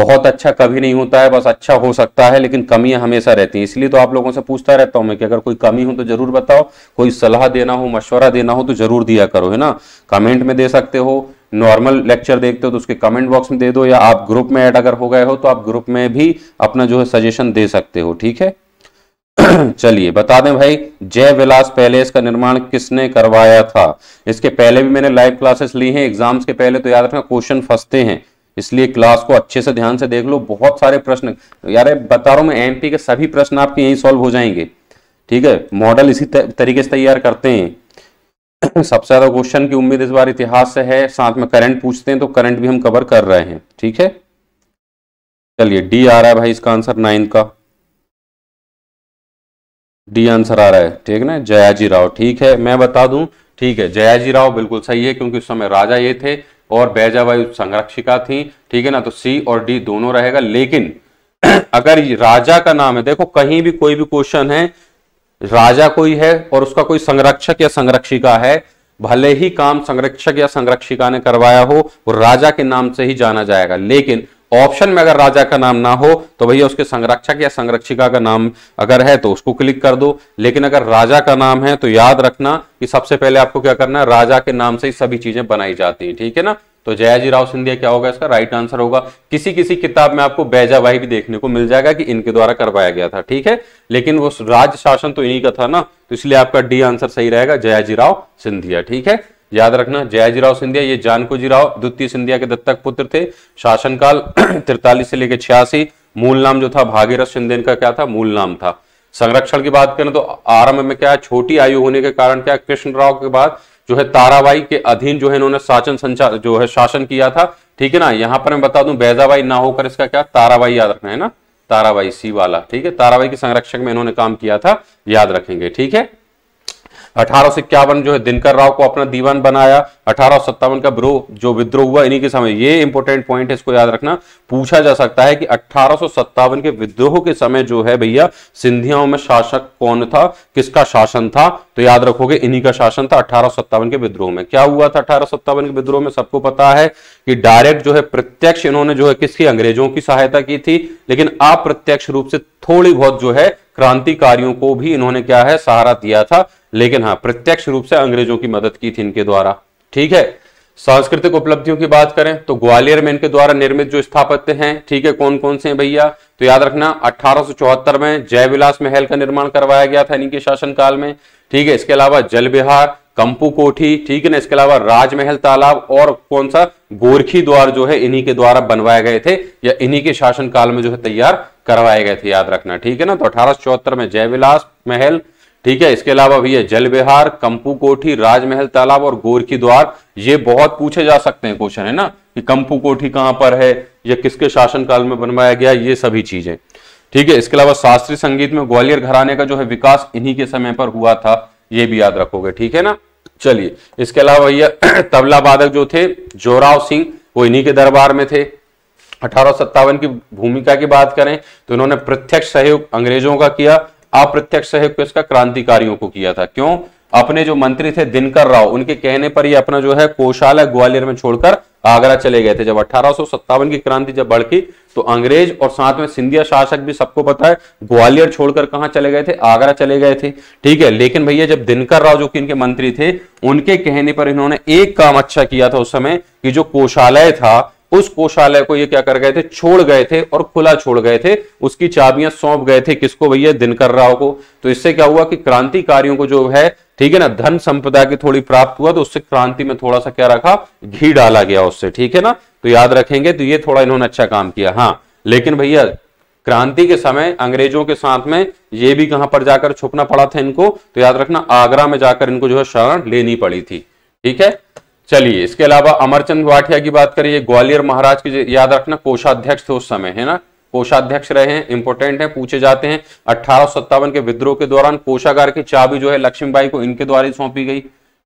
बहुत अच्छा कभी नहीं होता है बस अच्छा हो सकता है लेकिन कमियां हमेशा रहती हैं इसलिए तो आप लोगों से पूछता रहता हूं मैं कि अगर कोई कमी हो तो जरूर बताओ कोई सलाह देना हो मशवरा देना हो तो जरूर दिया करो है ना कमेंट में दे सकते हो नॉर्मल लेक्चर देखते हो तो उसके कमेंट बॉक्स में दे दो या आप ग्रुप में ऐड अगर हो गए हो तो आप ग्रुप में भी अपना जो है सजेशन दे सकते हो ठीक है चलिए बता दें भाई जय विलास पैलेस का निर्माण किसने करवाया था इसके पहले भी मैंने लाइव क्लासेस ली हैं एग्जाम्स के पहले तो याद रखना क्वेश्चन फंसते हैं इसलिए क्लास को अच्छे से ध्यान से देख लो बहुत सारे प्रश्न यार बता रहा हूं मैं एमपी के सभी प्रश्न आपके यहीं सॉल्व हो जाएंगे ठीक है मॉडल इसी तरीके से तैयार करते हैं सबसे ज्यादा क्वेश्चन की उम्मीद इस बार इतिहास से है साथ में करंट पूछते हैं तो करंट भी हम कवर कर रहे हैं ठीक है चलिए डी आ रहा है भाई इसका आंसर नाइन्थ का डी आंसर आ रहा है ठीक ना जयाजी राव ठीक है मैं बता दूं ठीक है जयाजी राव बिल्कुल सही है क्योंकि उस समय राजा ये थे और बैजाबाई संरक्षिका थी ठीक है ना तो सी और डी दोनों रहेगा लेकिन अगर राजा का नाम है देखो कहीं भी कोई भी क्वेश्चन है राजा कोई है और उसका कोई संरक्षक या संरक्षिका है भले ही काम संरक्षक या संरक्षिका ने करवाया हो वो राजा के नाम से ही जाना जाएगा लेकिन ऑप्शन में अगर राजा का नाम ना हो तो भैया उसके संरक्षक या संरक्षिका का नाम अगर है तो उसको क्लिक कर दो लेकिन अगर राजा का नाम है तो याद रखना कि सबसे पहले आपको क्या करना है राजा के नाम से ही सभी चीजें बनाई जाती हैं ठीक है ना तो जयाजी राव सिंधिया क्या होगा इसका राइट आंसर होगा किसी किसी किताब में आपको बैजा भाई भी देखने को मिल जाएगा कि इनके द्वारा करवाया गया था ठीक है लेकिन वो राज्य शासन तो इन्हीं का था ना तो इसलिए आपका डी आंसर सही रहेगा जयाजी राव सिंधिया ठीक है याद रखना जयाजी राव सिंधिया ये जानकोजी राव द्वितीय सिंधिया के दत्तक पुत्र थे शासनकाल तिरतालीस से लेकर छियासी मूल नाम जो था भागीरथ सिंधे का क्या था मूल नाम था संरक्षण की बात करें तो आरंभ में क्या छोटी आयु होने के कारण क्या कृष्ण राव के बाद जो है ताराबाई के अधीन जो है इन्होंने शासन संचार जो है शासन किया था ठीक है ना यहां पर मैं बता दूं बैजाबाई ना होकर इसका क्या ताराबाई याद रखना है ना ताराबाई सी वाला ठीक है ताराबाई के संरक्षक में इन्होंने काम किया था याद रखेंगे ठीक है अठारह जो है दिनकर राव को अपना दीवान बनाया अठारह का ब्रो जो विद्रोह हुआ इन्हीं के समय ये इंपॉर्टेंट पॉइंट है इसको याद रखना पूछा जा सकता है कि अठारह के विद्रोह के समय जो है भैया सिंधियाओं में शासक कौन था किसका शासन था तो याद रखोगे इन्हीं का शासन था अठारह के विद्रोह में क्या हुआ था अठारह के विद्रोह में सबको पता है कि डायरेक्ट जो है प्रत्यक्ष इन्होंने जो है किसकी अंग्रेजों की सहायता की थी लेकिन अप्रत्यक्ष रूप से थोड़ी बहुत जो है क्रांतिकारियों को भी इन्होंने क्या है सहारा दिया था लेकिन हाँ प्रत्यक्ष रूप से अंग्रेजों की मदद की थी इनके द्वारा ठीक है सांस्कृतिक उपलब्धियों की बात करें तो ग्वालियर में इनके द्वारा निर्मित जो स्थापत्य हैं ठीक है कौन कौन से हैं भैया तो याद रखना अठारह में जयविलास महल का निर्माण करवाया गया था इनके शासनकाल में ठीक है इसके अलावा जल विहार कंपू कोठी ठीक है ना इसके अलावा राजमहल तालाब और कौन सा गोरखी द्वार जो है इन्हीं के द्वारा बनवाए गए थे या इन्हीं के शासनकाल में जो है तैयार करवाए गए थे याद रखना ठीक है ना तो अठारह में जयविलास महल ठीक है इसके अलावा भैया जल विहार कंपू कोठी राजमहल तालाब और गोरखी द्वार ये बहुत पूछे जा सकते हैं क्वेश्चन है ना कि कंपू कोठी कहां पर है या किसके शासनकाल में बनवाया गया ये सभी चीजें ठीक है इसके अलावा शास्त्रीय संगीत में ग्वालियर घराने का जो है विकास इन्हीं के समय पर हुआ था ये भी याद रखोगे ठीक है ना चलिए इसके अलावा भैया तबला वादक जो थे जोराव सिंह वो इन्हीं के दरबार में थे अठारह की भूमिका की बात करें तो इन्होंने प्रत्यक्ष सहयोग अंग्रेजों का किया अप्रत्यक्ष सहयोग किसका क्रांतिकारियों को किया था क्यों अपने जो मंत्री थे दिनकर राव उनके कहने पर ही अपना जो है कोशाला ग्वालियर में छोड़कर आगरा चले गए थे जब अठारह की क्रांति जब बढ़की तो अंग्रेज और साथ में सिंधिया शासक भी सबको पता है ग्वालियर छोड़कर कहा चले गए थे आगरा चले गए थे ठीक है लेकिन भैया जब दिनकर राव जो कि इनके मंत्री थे उनके कहने पर इन्होंने एक काम अच्छा किया था उस समय कि जो कोशालय था उस कोषालय को ये क्या कर गए थे छोड़ गए थे और खुला छोड़ गए थे उसकी चाबियां सौंप गए थे किसको भैया दिनकर राव को तो इससे क्या हुआ कि क्रांतिकारियों को जो है ठीक है ना धन संपदा की थोड़ी प्राप्त हुआ तो उससे क्रांति में थोड़ा सा क्या रखा घी डाला गया उससे ठीक है ना तो याद रखेंगे तो ये थोड़ा इन्होंने अच्छा काम किया हाँ लेकिन भैया क्रांति के समय अंग्रेजों के साथ में ये भी कहां पर जाकर छुपना पड़ा था इनको तो याद रखना आगरा में जाकर इनको जो है शरण लेनी पड़ी थी ठीक है चलिए इसके अलावा अमरचंद वाठिया की बात करें ग्वालियर महाराज की याद रखना कोषाध्यक्ष थे उस समय है ना कोषाध्यक्ष रहे हैं इंपोर्टेंट है पूछे जाते हैं अठारह के विद्रोह के दौरान कोषागार की चाबी जो है लक्ष्मीबाई को इनके द्वारा ही सौंपी गई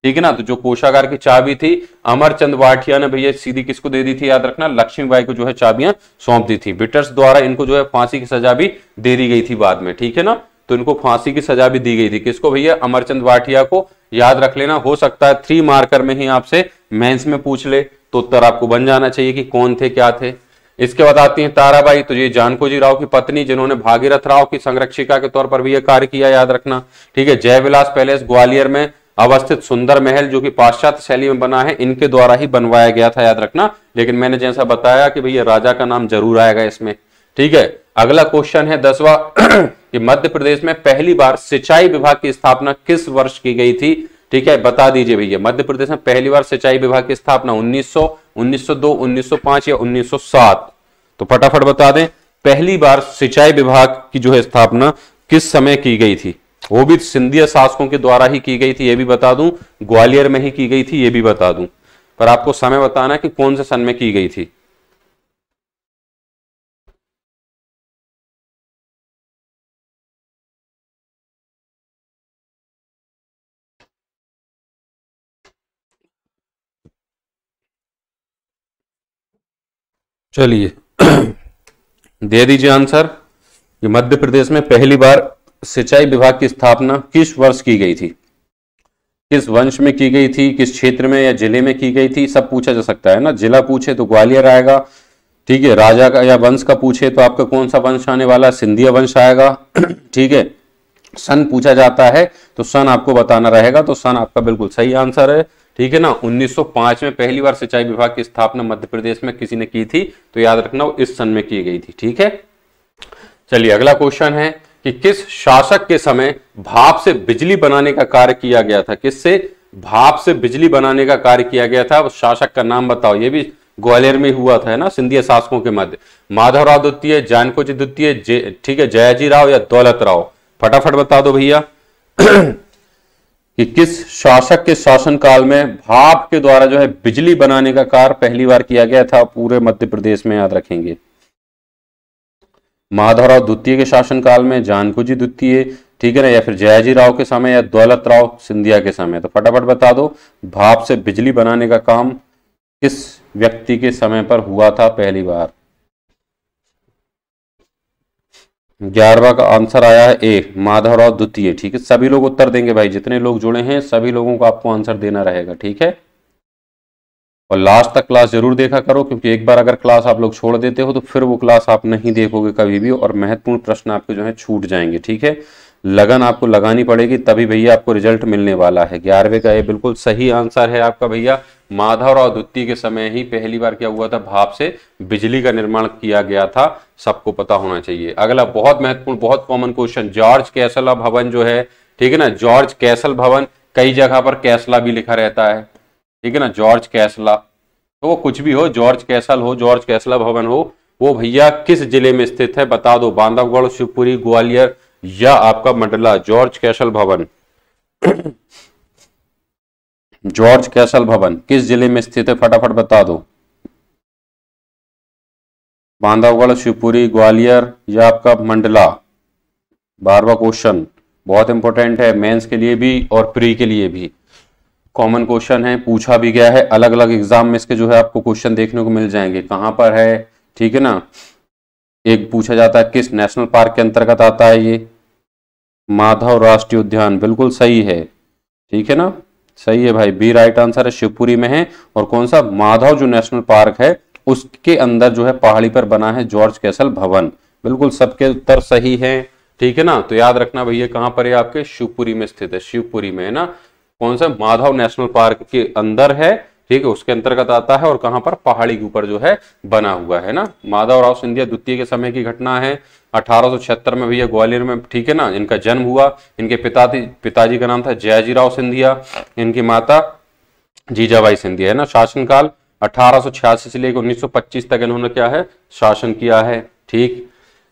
ठीक है ना तो जो कोषागार की चाबी थी अमरचंद वाठिया ने भैया सीधी किसको दे दी थी याद रखना लक्ष्मीबाई को जो है चाबियां सौंप दी थी ब्रिटर्स द्वारा इनको जो है फांसी की सजा भी दे दी गई थी बाद में ठीक है ना तो इनको फांसी की सजा भी दी गई थी किसको भैया अमरचंद वाठिया को याद रख लेना हो सकता है थ्री मार्कर में ही आपसे मेंस में पूछ ले तो उत्तर आपको बन जाना चाहिए कि कौन थे क्या थे इसके बाद आती है ताराबाई तो ये जानकोजी राव की पत्नी जिन्होंने भागीरथ राव की संरक्षिका के तौर पर भी यह कार्य किया याद रखना ठीक है जयविलास पैलेस ग्वालियर में अवस्थित सुंदर महल जो कि पाश्चात्य शैली में बना है इनके द्वारा ही बनवाया गया था याद रखना लेकिन मैंने जैसा बताया कि भैया राजा का नाम जरूर आएगा इसमें ठीक है अगला क्वेश्चन है दसवा कि मध्य प्रदेश में पहली बार सिंचाई विभाग की स्थापना किस वर्ष की गई थी ठीक है बता दीजिए भैया मध्य प्रदेश में पहली बार सिंचाई विभाग की स्थापना 1900, 1902, 1905 या 1907 तो फटाफट बता दें पहली बार सिंचाई विभाग की जो है स्थापना किस समय की गई थी वो भी सिंधिया शासकों के द्वारा ही की गई थी ये भी बता दूं ग्वालियर में ही की गई थी ये भी बता दूं पर आपको समय बताना कि कौन से सन में की गई थी चलिए दे दीजिए आंसर कि मध्य प्रदेश में पहली बार सिंचाई विभाग की स्थापना किस वर्ष की गई थी किस वंश में की गई थी किस क्षेत्र में या जिले में की गई थी सब पूछा जा सकता है ना जिला पूछे तो ग्वालियर आएगा ठीक है राजा का या वंश का पूछे तो आपका कौन सा वंश आने वाला सिंधिया वंश आएगा ठीक है सन पूछा जाता है तो सन आपको बताना रहेगा तो सन आपका बिल्कुल सही आंसर है ठीक है ना 1905 में पहली बार सिंचाई विभाग की स्थापना मध्य प्रदेश में किसी ने की थी तो याद रखना वो इस सन में की गई थी ठीक है चलिए अगला क्वेश्चन है कि किस शासक के समय भाप से बिजली बनाने का कार्य किया गया था किससे भाप से बिजली बनाने का कार्य किया गया था शासक का नाम बताओ ये भी ग्वालियर में हुआ था ना सिंधिया शासकों के मध्य माधवराव द्वितीय जानकोजी द्वितीय ठीक है जयाजी राव या दौलत राव फटाफट बता दो भैया कि किस शासक के शासन काल में भाप के द्वारा जो है बिजली बनाने का कार्य पहली बार किया गया था पूरे मध्य प्रदेश में याद रखेंगे माधवराव द्वितीय के शासन काल में जानकुजी द्वितीय ठीक है ना या फिर जयाजी राव के समय या दौलत राव सिंधिया के समय तो फटाफट बता दो भाप से बिजली बनाने का काम किस व्यक्ति के समय पर हुआ था पहली बार ग्यारहवा का आंसर आया है ए माधवराव द्वितीय ठीक है सभी लोग उत्तर देंगे भाई जितने लोग जुड़े हैं सभी लोगों को आपको आंसर देना रहेगा ठीक है और लास्ट तक क्लास जरूर देखा करो क्योंकि एक बार अगर क्लास आप लोग छोड़ देते हो तो फिर वो क्लास आप नहीं देखोगे कभी भी और महत्वपूर्ण प्रश्न आपके जो है छूट जाएंगे ठीक है लगन आपको लगानी पड़ेगी तभी भैया आपको रिजल्ट मिलने वाला है ग्यारहवें का ये बिल्कुल सही आंसर है आपका भैया माधव और द्वितीय के समय ही पहली बार क्या हुआ था भाप से बिजली का निर्माण किया गया था सबको पता होना चाहिए अगला बहुत महत्वपूर्ण बहुत कॉमन क्वेश्चन जॉर्ज कैसला भवन जो है ठीक है ना जॉर्ज कैसल भवन कई जगह पर कैसला भी लिखा रहता है ठीक है ना जॉर्ज कैसला तो वो कुछ भी हो जॉर्ज कैसल हो जॉर्ज कैसला भवन हो वो भैया किस जिले में स्थित है बता दो बांधवगढ़ शिवपुरी ग्वालियर या आपका मंडला जॉर्ज कैसल भवन जॉर्ज कैसल भवन किस जिले में स्थित है फटाफट बता दो बांधवगढ़ शिवपुरी ग्वालियर या आपका मंडला बारवा क्वेश्चन बहुत इंपॉर्टेंट है मेंस के लिए भी और प्री के लिए भी कॉमन क्वेश्चन है पूछा भी गया है अलग अलग एग्जाम में इसके जो है आपको क्वेश्चन देखने को मिल जाएंगे कहाँ पर है ठीक है ना एक पूछा जाता है किस नेशनल पार्क के अंतर्गत आता है ये माधव राष्ट्रीय उद्यान बिल्कुल सही है ठीक है ना सही है भाई बी राइट आंसर है शिवपुरी में है और कौन सा माधव जो नेशनल पार्क है उसके अंदर जो है पहाड़ी पर बना है जॉर्ज कैसल भवन बिल्कुल सबके उत्तर सही है ठीक है ना तो याद रखना भैया कहाँ पर है आपके शिवपुरी में स्थित है शिवपुरी में है ना कौन सा माधव नेशनल पार्क के अंदर है ठीक है उसके अंतर्गत आता है और कहां पर पहाड़ी के ऊपर जो है बना हुआ है ना माधव राव सिंधिया द्वितीय के समय की घटना है अठारह में भैया ग्वालियर में ठीक है ना इनका जन्म हुआ इनके पिता पिताजी का नाम था जयाजी राव सिंधिया इनकी माता जीजाबाई सिंधिया है ना शासनकाल अठारह से लेकर 1925 तक इन्होंने क्या है शासन किया है ठीक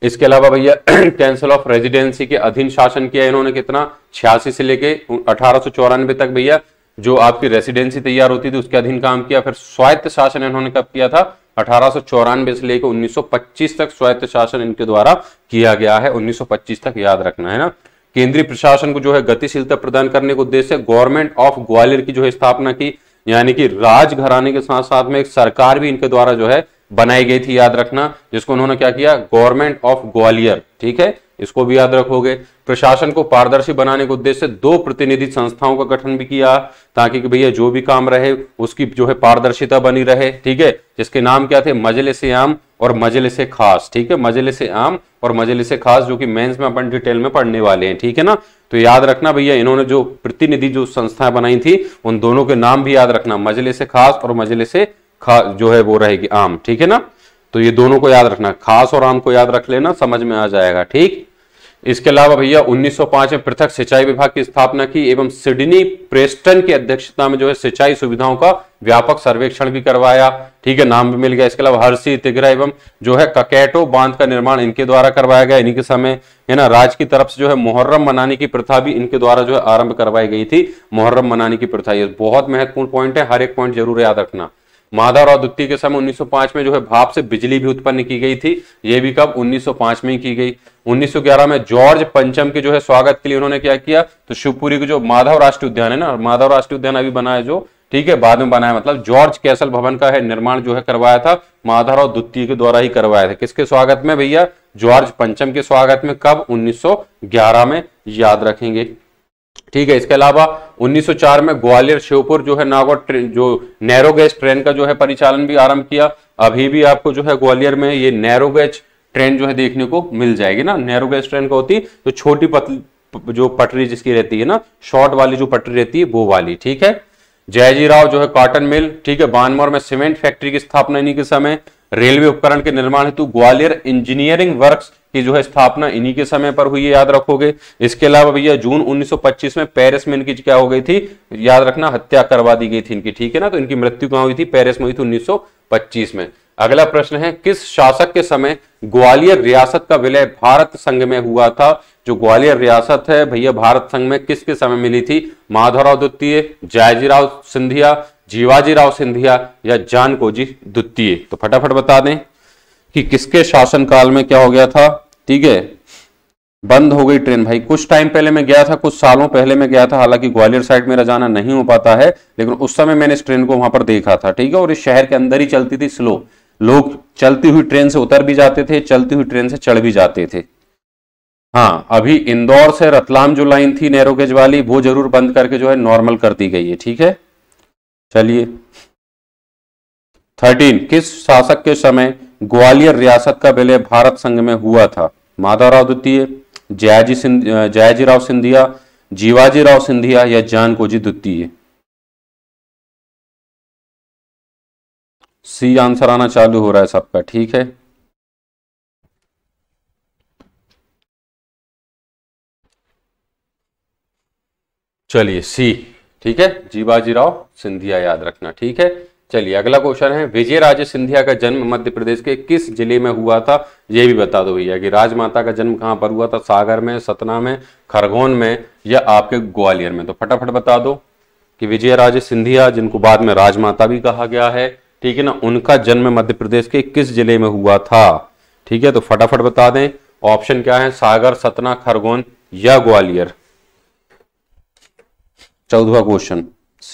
इसके अलावा भैया कैंसिल ऑफ रेजिडेंसी के अधीन शासन किया इन्होंने कितना छियासी से लेके अठारह तक भैया जो आपकी रेसिडेंसी तैयार होती थी उसके अधीन काम किया फिर स्वायत्त शासन इन्होंने कब किया था अठारह से लेकर 1925 तक स्वायत्त शासन इनके द्वारा किया गया है 1925 तक याद रखना है ना केंद्रीय प्रशासन को जो है गतिशीलता प्रदान करने के उद्देश्य गवर्नमेंट ऑफ ग्वालियर की जो है स्थापना की यानी कि राज घराने के साथ साथ में एक सरकार भी इनके द्वारा जो है बनाई गई थी याद रखना जिसको उन्होंने क्या किया गवर्नमेंट ऑफ ग्वालियर ठीक है इसको भी याद रखोगे प्रशासन को पारदर्शी बनाने के उद्देश्य से दो प्रतिनिधि संस्थाओं का गठन भी किया ताकि कि भैया जो भी काम रहे उसकी जो है पारदर्शिता बनी रहे ठीक है जिसके नाम क्या थे मजलिस आम और से खास ठीक है से आम और से खास जो कि मेंस में अपन डिटेल में पढ़ने वाले हैं ठीक है ना तो याद रखना भैया इन्होंने जो प्रतिनिधि जो संस्थाएं बनाई थी उन दोनों के नाम भी याद रखना से खास और से खास जो है वो रहेगी आम ठीक है ना तो ये दोनों को याद रखना खास और आम को याद रख लेना समझ में आ जाएगा ठीक इसके अलावा भैया 1905 में पृथक सिंचाई विभाग की स्थापना की एवं सिडनी प्रेस्टन की अध्यक्षता में जो है सिंचाई सुविधाओं का व्यापक सर्वेक्षण भी करवाया ठीक है नाम भी मिल गया इसके अलावा हर्षी तिगरा एवं जो है ककेटो बांध का निर्माण इनके द्वारा करवाया गया इन्हीं के समय है ना राज की तरफ से जो है मुहर्रम मनाने की प्रथा भी इनके द्वारा जो है आरंभ करवाई गई थी मुहर्रम मनाने की प्रथा ये बहुत महत्वपूर्ण पॉइंट है हर एक पॉइंट जरूर याद रखना माधव राव द्वितीय के समय 1905 में जो है भाप से बिजली भी उत्पन्न की गई थी ये भी कब 1905 में ही की गई 1911 में जॉर्ज पंचम के जो है स्वागत के लिए उन्होंने क्या किया तो शिवपुरी के जो माधव राष्ट्रीय उद्यान है ना माधव राष्ट्रीय उद्यान अभी बना है जो ठीक है बाद में बनाया मतलब जॉर्ज कैसल भवन का है निर्माण जो है करवाया था माधवराव द्वितीय के द्वारा ही करवाया था किसके स्वागत में भैया जॉर्ज पंचम के स्वागत में कब 1911 में याद रखेंगे ठीक है इसके अलावा 1904 में ग्वालियर श्योपुर जो है नागौर ट्रेन जो नैरो गैज ट्रेन का जो है परिचालन भी आरंभ किया अभी भी आपको जो है ग्वालियर में ये नैरो गैज ट्रेन जो है देखने को मिल जाएगी ना नैरो गैज ट्रेन का होती तो छोटी पतली जो पटरी जिसकी रहती है ना शॉर्ट वाली जो पटरी रहती है वो वाली ठीक है जयजी राव जो है कॉटन मिल ठीक है बानमौर में सीमेंट फैक्ट्री की स्थापना इन्हीं के समय रेलवे उपकरण के निर्माण हेतु ग्वालियर इंजीनियरिंग वर्क्स कि जो है स्थापना इन्हीं के समय पर हुई है याद रखोगे इसके अलावा भैया जून 1925 में पेरिस में इनकी क्या हो गई थी याद रखना हत्या करवा दी गई थी इनकी ठीक है ना तो इनकी मृत्यु कहां हुई थी पेरिस में हुई थी उन्नीस में अगला प्रश्न है किस शासक के समय ग्वालियर रियासत का विलय भारत संघ में हुआ था जो ग्वालियर रियासत है भैया भारत संघ में किसके समय मिली थी माधवराव द्वितीय जयजीराव सिंधिया जीवाजीराव सिंधिया या जानकोजी द्वितीय तो फटाफट बता दें कि किसके शासनकाल में क्या हो गया था ठीक है बंद हो गई ट्रेन भाई कुछ टाइम पहले मैं गया था कुछ सालों पहले मैं गया था हालांकि ग्वालियर साइड मेरा जाना नहीं हो पाता है लेकिन उस समय मैंने इस ट्रेन को वहां पर देखा था ठीक है और इस शहर के अंदर ही चलती थी स्लो लोग चलती हुई ट्रेन से उतर भी जाते थे चलती हुई ट्रेन से चढ़ भी जाते थे हाँ अभी इंदौर से रतलाम जो लाइन थी नेरोगेज वाली वो जरूर बंद करके जो है नॉर्मल कर दी गई है ठीक है चलिए थर्टीन किस शासक के समय ग्वालियर रियासत का विलय भारत संघ में हुआ था माधवराव द्वितीय जयाजी जयाजी राव सिंधिया जीवाजी राव सिंधिया या जानकोजी द्वितीय सी आंसर आना चालू हो रहा है सबका ठीक है चलिए सी ठीक है जीवाजी राव सिंधिया याद रखना ठीक है चलिए अगला क्वेश्चन है विजय राजे सिंधिया का जन्म मध्य प्रदेश के किस जिले में हुआ था यह भी बता दो भैया कि राजमाता का जन्म कहां पर हुआ था सागर में सतना में खरगोन में या आपके ग्वालियर में तो फटाफट बता दो कि विजय राजे सिंधिया जिनको बाद में राजमाता भी कहा गया है ठीक है ना उनका जन्म मध्य प्रदेश के किस जिले में हुआ था ठीक है तो फटाफट बता दें ऑप्शन क्या है सागर सतना खरगोन या ग्वालियर चौदवा क्वेश्चन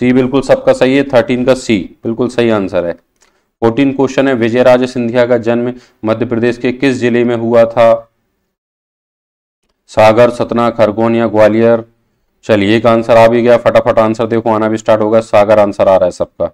सी बिल्कुल सबका सही है थर्टीन का सी बिल्कुल सही आंसर है फोर्टीन क्वेश्चन है विजय राज सिंधिया का जन्म मध्य प्रदेश के किस जिले में हुआ था सागर सतना खरगोन या ग्वालियर चलिए एक आंसर आ भी गया फटाफट आंसर देखो आना भी स्टार्ट होगा सागर आंसर आ रहा है सबका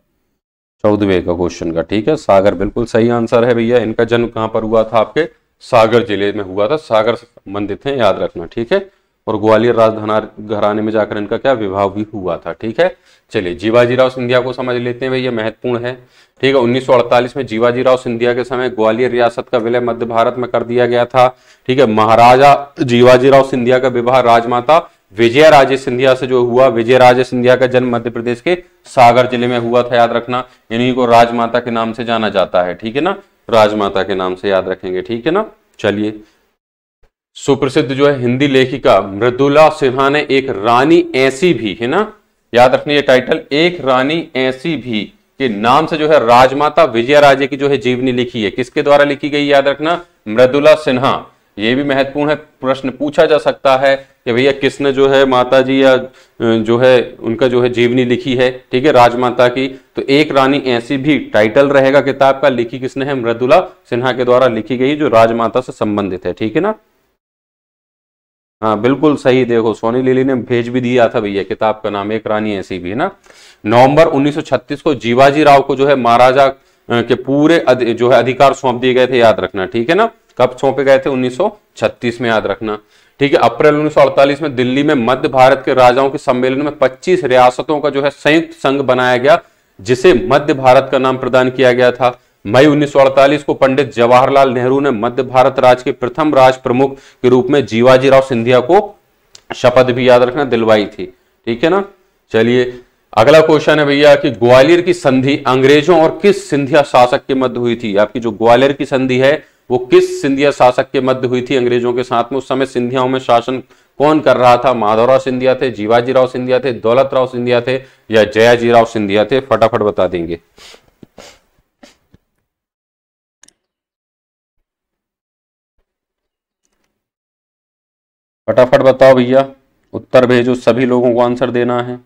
चौदहवे का क्वेश्चन का ठीक है सागर बिल्कुल सही आंसर है भैया इनका जन्म कहाँ पर हुआ था आपके सागर जिले में हुआ था सागर संबंधित है याद रखना ठीक है और ग्वालियर राजधाना घराने में जाकर इनका क्या विवाह भी हुआ था ठीक है चलिए जीवाजी राव सिंधिया को समझ लेते हैं भाई ये महत्वपूर्ण है ठीक है 1948 में जीवाजी राव सिंधिया के समय ग्वालियर रियासत का विलय मध्य भारत में कर दिया गया था ठीक है महाराजा जीवाजी राव सिंधिया का विवाह राजमाता विजय राजे सिंधिया से जो हुआ विजय राजे सिंधिया का जन्म मध्य प्रदेश के सागर जिले में हुआ था याद रखना इन्हीं को राजमाता के नाम से जाना जाता है ठीक है ना राजमाता के नाम से याद रखेंगे ठीक है ना चलिए सुप्रसिद्ध जो है हिंदी लेखिका मृदुला सिन्हा ने एक रानी ऐसी भी है ना याद रखनी ये टाइटल एक रानी ऐसी भी के नाम से जो है राजमाता विजय राजे की जो है जीवनी लिखी है किसके द्वारा लिखी गई याद रखना मृदुला सिन्हा ये भी महत्वपूर्ण है प्रश्न पूछा जा सकता है कि भैया किसने जो है माता जी या जो है उनका जो है जीवनी लिखी है ठीक है राजमाता की तो एक रानी ऐसी भी टाइटल रहेगा किताब का लिखी किसने है मृदुला सिन्हा के द्वारा लिखी गई जो राजमाता से संबंधित है ठीक है ना हाँ बिल्कुल सही देखो सोनी लीली ने भेज भी दिया था भैया किताब का नाम एक रानी ऐसी भी है ना नवंबर 1936 को जीवाजी राव को जो है महाराजा के पूरे जो है अधिकार सौंप दिए गए थे याद रखना ठीक है ना कब सौंपे गए थे 1936 में याद रखना ठीक है अप्रैल 1948 में दिल्ली में मध्य भारत के राजाओं के सम्मेलन में 25 रियासतों का जो है संयुक्त संघ बनाया गया जिसे मध्य भारत का नाम प्रदान किया गया था मई 1948 को पंडित जवाहरलाल नेहरू ने मध्य भारत राज्य के प्रथम राज प्रमुख के रूप में जीवाजीराव सिंधिया को शपथ भी याद रखना दिलवाई थी ठीक है ना चलिए अगला क्वेश्चन है भैया कि ग्वालियर की संधि अंग्रेजों और किस सिंधिया शासक के मध्य हुई थी आपकी जो ग्वालियर की संधि है वो किस सिंधिया शासक के मध्य हुई थी अंग्रेजों के साथ में उस समय सिंधियाओं में शासन कौन कर रहा था माधवराव सिंधिया थे जीवाजीराव सिंधिया थे दौलत राव सिंधिया थे या जयाजीराव सिंधिया थे फटाफट बता देंगे फटाफट बताओ भैया उत्तर भेजो सभी लोगों को आंसर देना है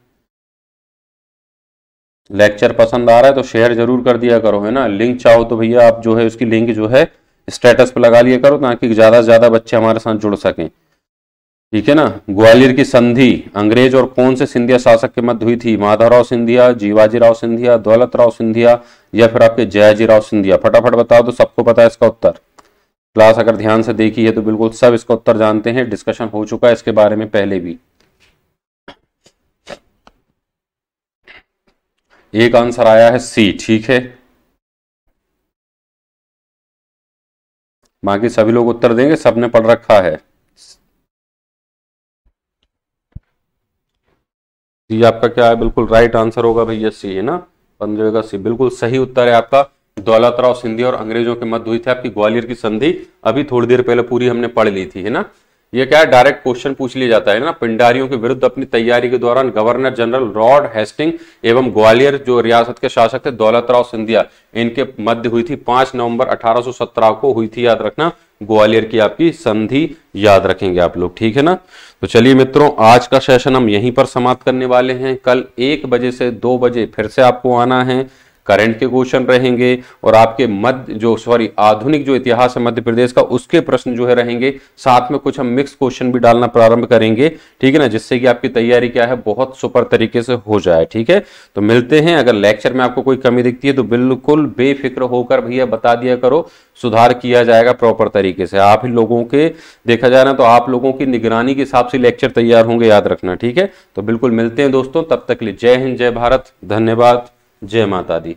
लेक्चर पसंद आ रहा है तो शेयर जरूर कर दिया करो है ना लिंक चाहो तो भैया आप जो है उसकी लिंक जो है स्टेटस पे लगा लिया करो ताकि ज़्यादा से ज़्यादा बच्चे हमारे साथ जुड़ सकें ठीक है ना ग्वालियर की संधि अंग्रेज और कौन से सिंधिया शासक के मध्य हुई थी माधवराव सिंधिया जीवाजीराव सिंधिया दौलत राव सिंधिया या फिर आपके जयाजीराव सिंधिया फटाफट बताओ तो सबको पता है इसका उत्तर क्लास अगर ध्यान से देखी है तो बिल्कुल सब इसका उत्तर जानते हैं डिस्कशन हो चुका है इसके बारे में पहले भी एक आंसर आया है सी ठीक है बाकी सभी लोग उत्तर देंगे सबने पढ़ रखा है ये आपका क्या है बिल्कुल राइट आंसर होगा भैया सी है ना पंद्रह का सी बिल्कुल सही उत्तर है आपका दौलतराव सिंधिया और अंग्रेजों के मध्य हुई थी आपकी ग्वालियर की संधि अभी थोड़ी देर पहले पूरी हमने पढ़ ली थी है ना ये क्या है डायरेक्ट क्वेश्चन पूछ लिया जाता है ना पिंडारियों के विरुद्ध अपनी तैयारी के दौरान गवर्नर जनरल रॉड हेस्टिंग एवं ग्वालियर जो रियासत के शासक थे दौलतराव सिंधिया इनके मध्य हुई थी पांच नवंबर 1817 को हुई थी याद रखना ग्वालियर की आपकी संधि याद रखेंगे आप लोग ठीक है ना तो चलिए मित्रों आज का सेशन हम यहीं पर समाप्त करने वाले हैं कल एक बजे से दो बजे फिर से आपको आना है करंट के क्वेश्चन रहेंगे और आपके मध्य जो सॉरी आधुनिक जो इतिहास है मध्य प्रदेश का उसके प्रश्न जो है रहेंगे साथ में कुछ हम मिक्स क्वेश्चन भी डालना प्रारंभ करेंगे ठीक है ना जिससे कि आपकी तैयारी क्या है बहुत सुपर तरीके से हो जाए ठीक है तो मिलते हैं अगर लेक्चर में आपको कोई कमी दिखती है तो बिल्कुल बेफिक्र होकर भैया बता दिया करो सुधार किया जाएगा प्रॉपर तरीके से आप ही लोगों के देखा जाए ना तो आप लोगों की निगरानी के हिसाब से लेक्चर तैयार होंगे याद रखना ठीक है तो बिल्कुल मिलते हैं दोस्तों तब तक लिए जय हिंद जय भारत धन्यवाद जय माता दी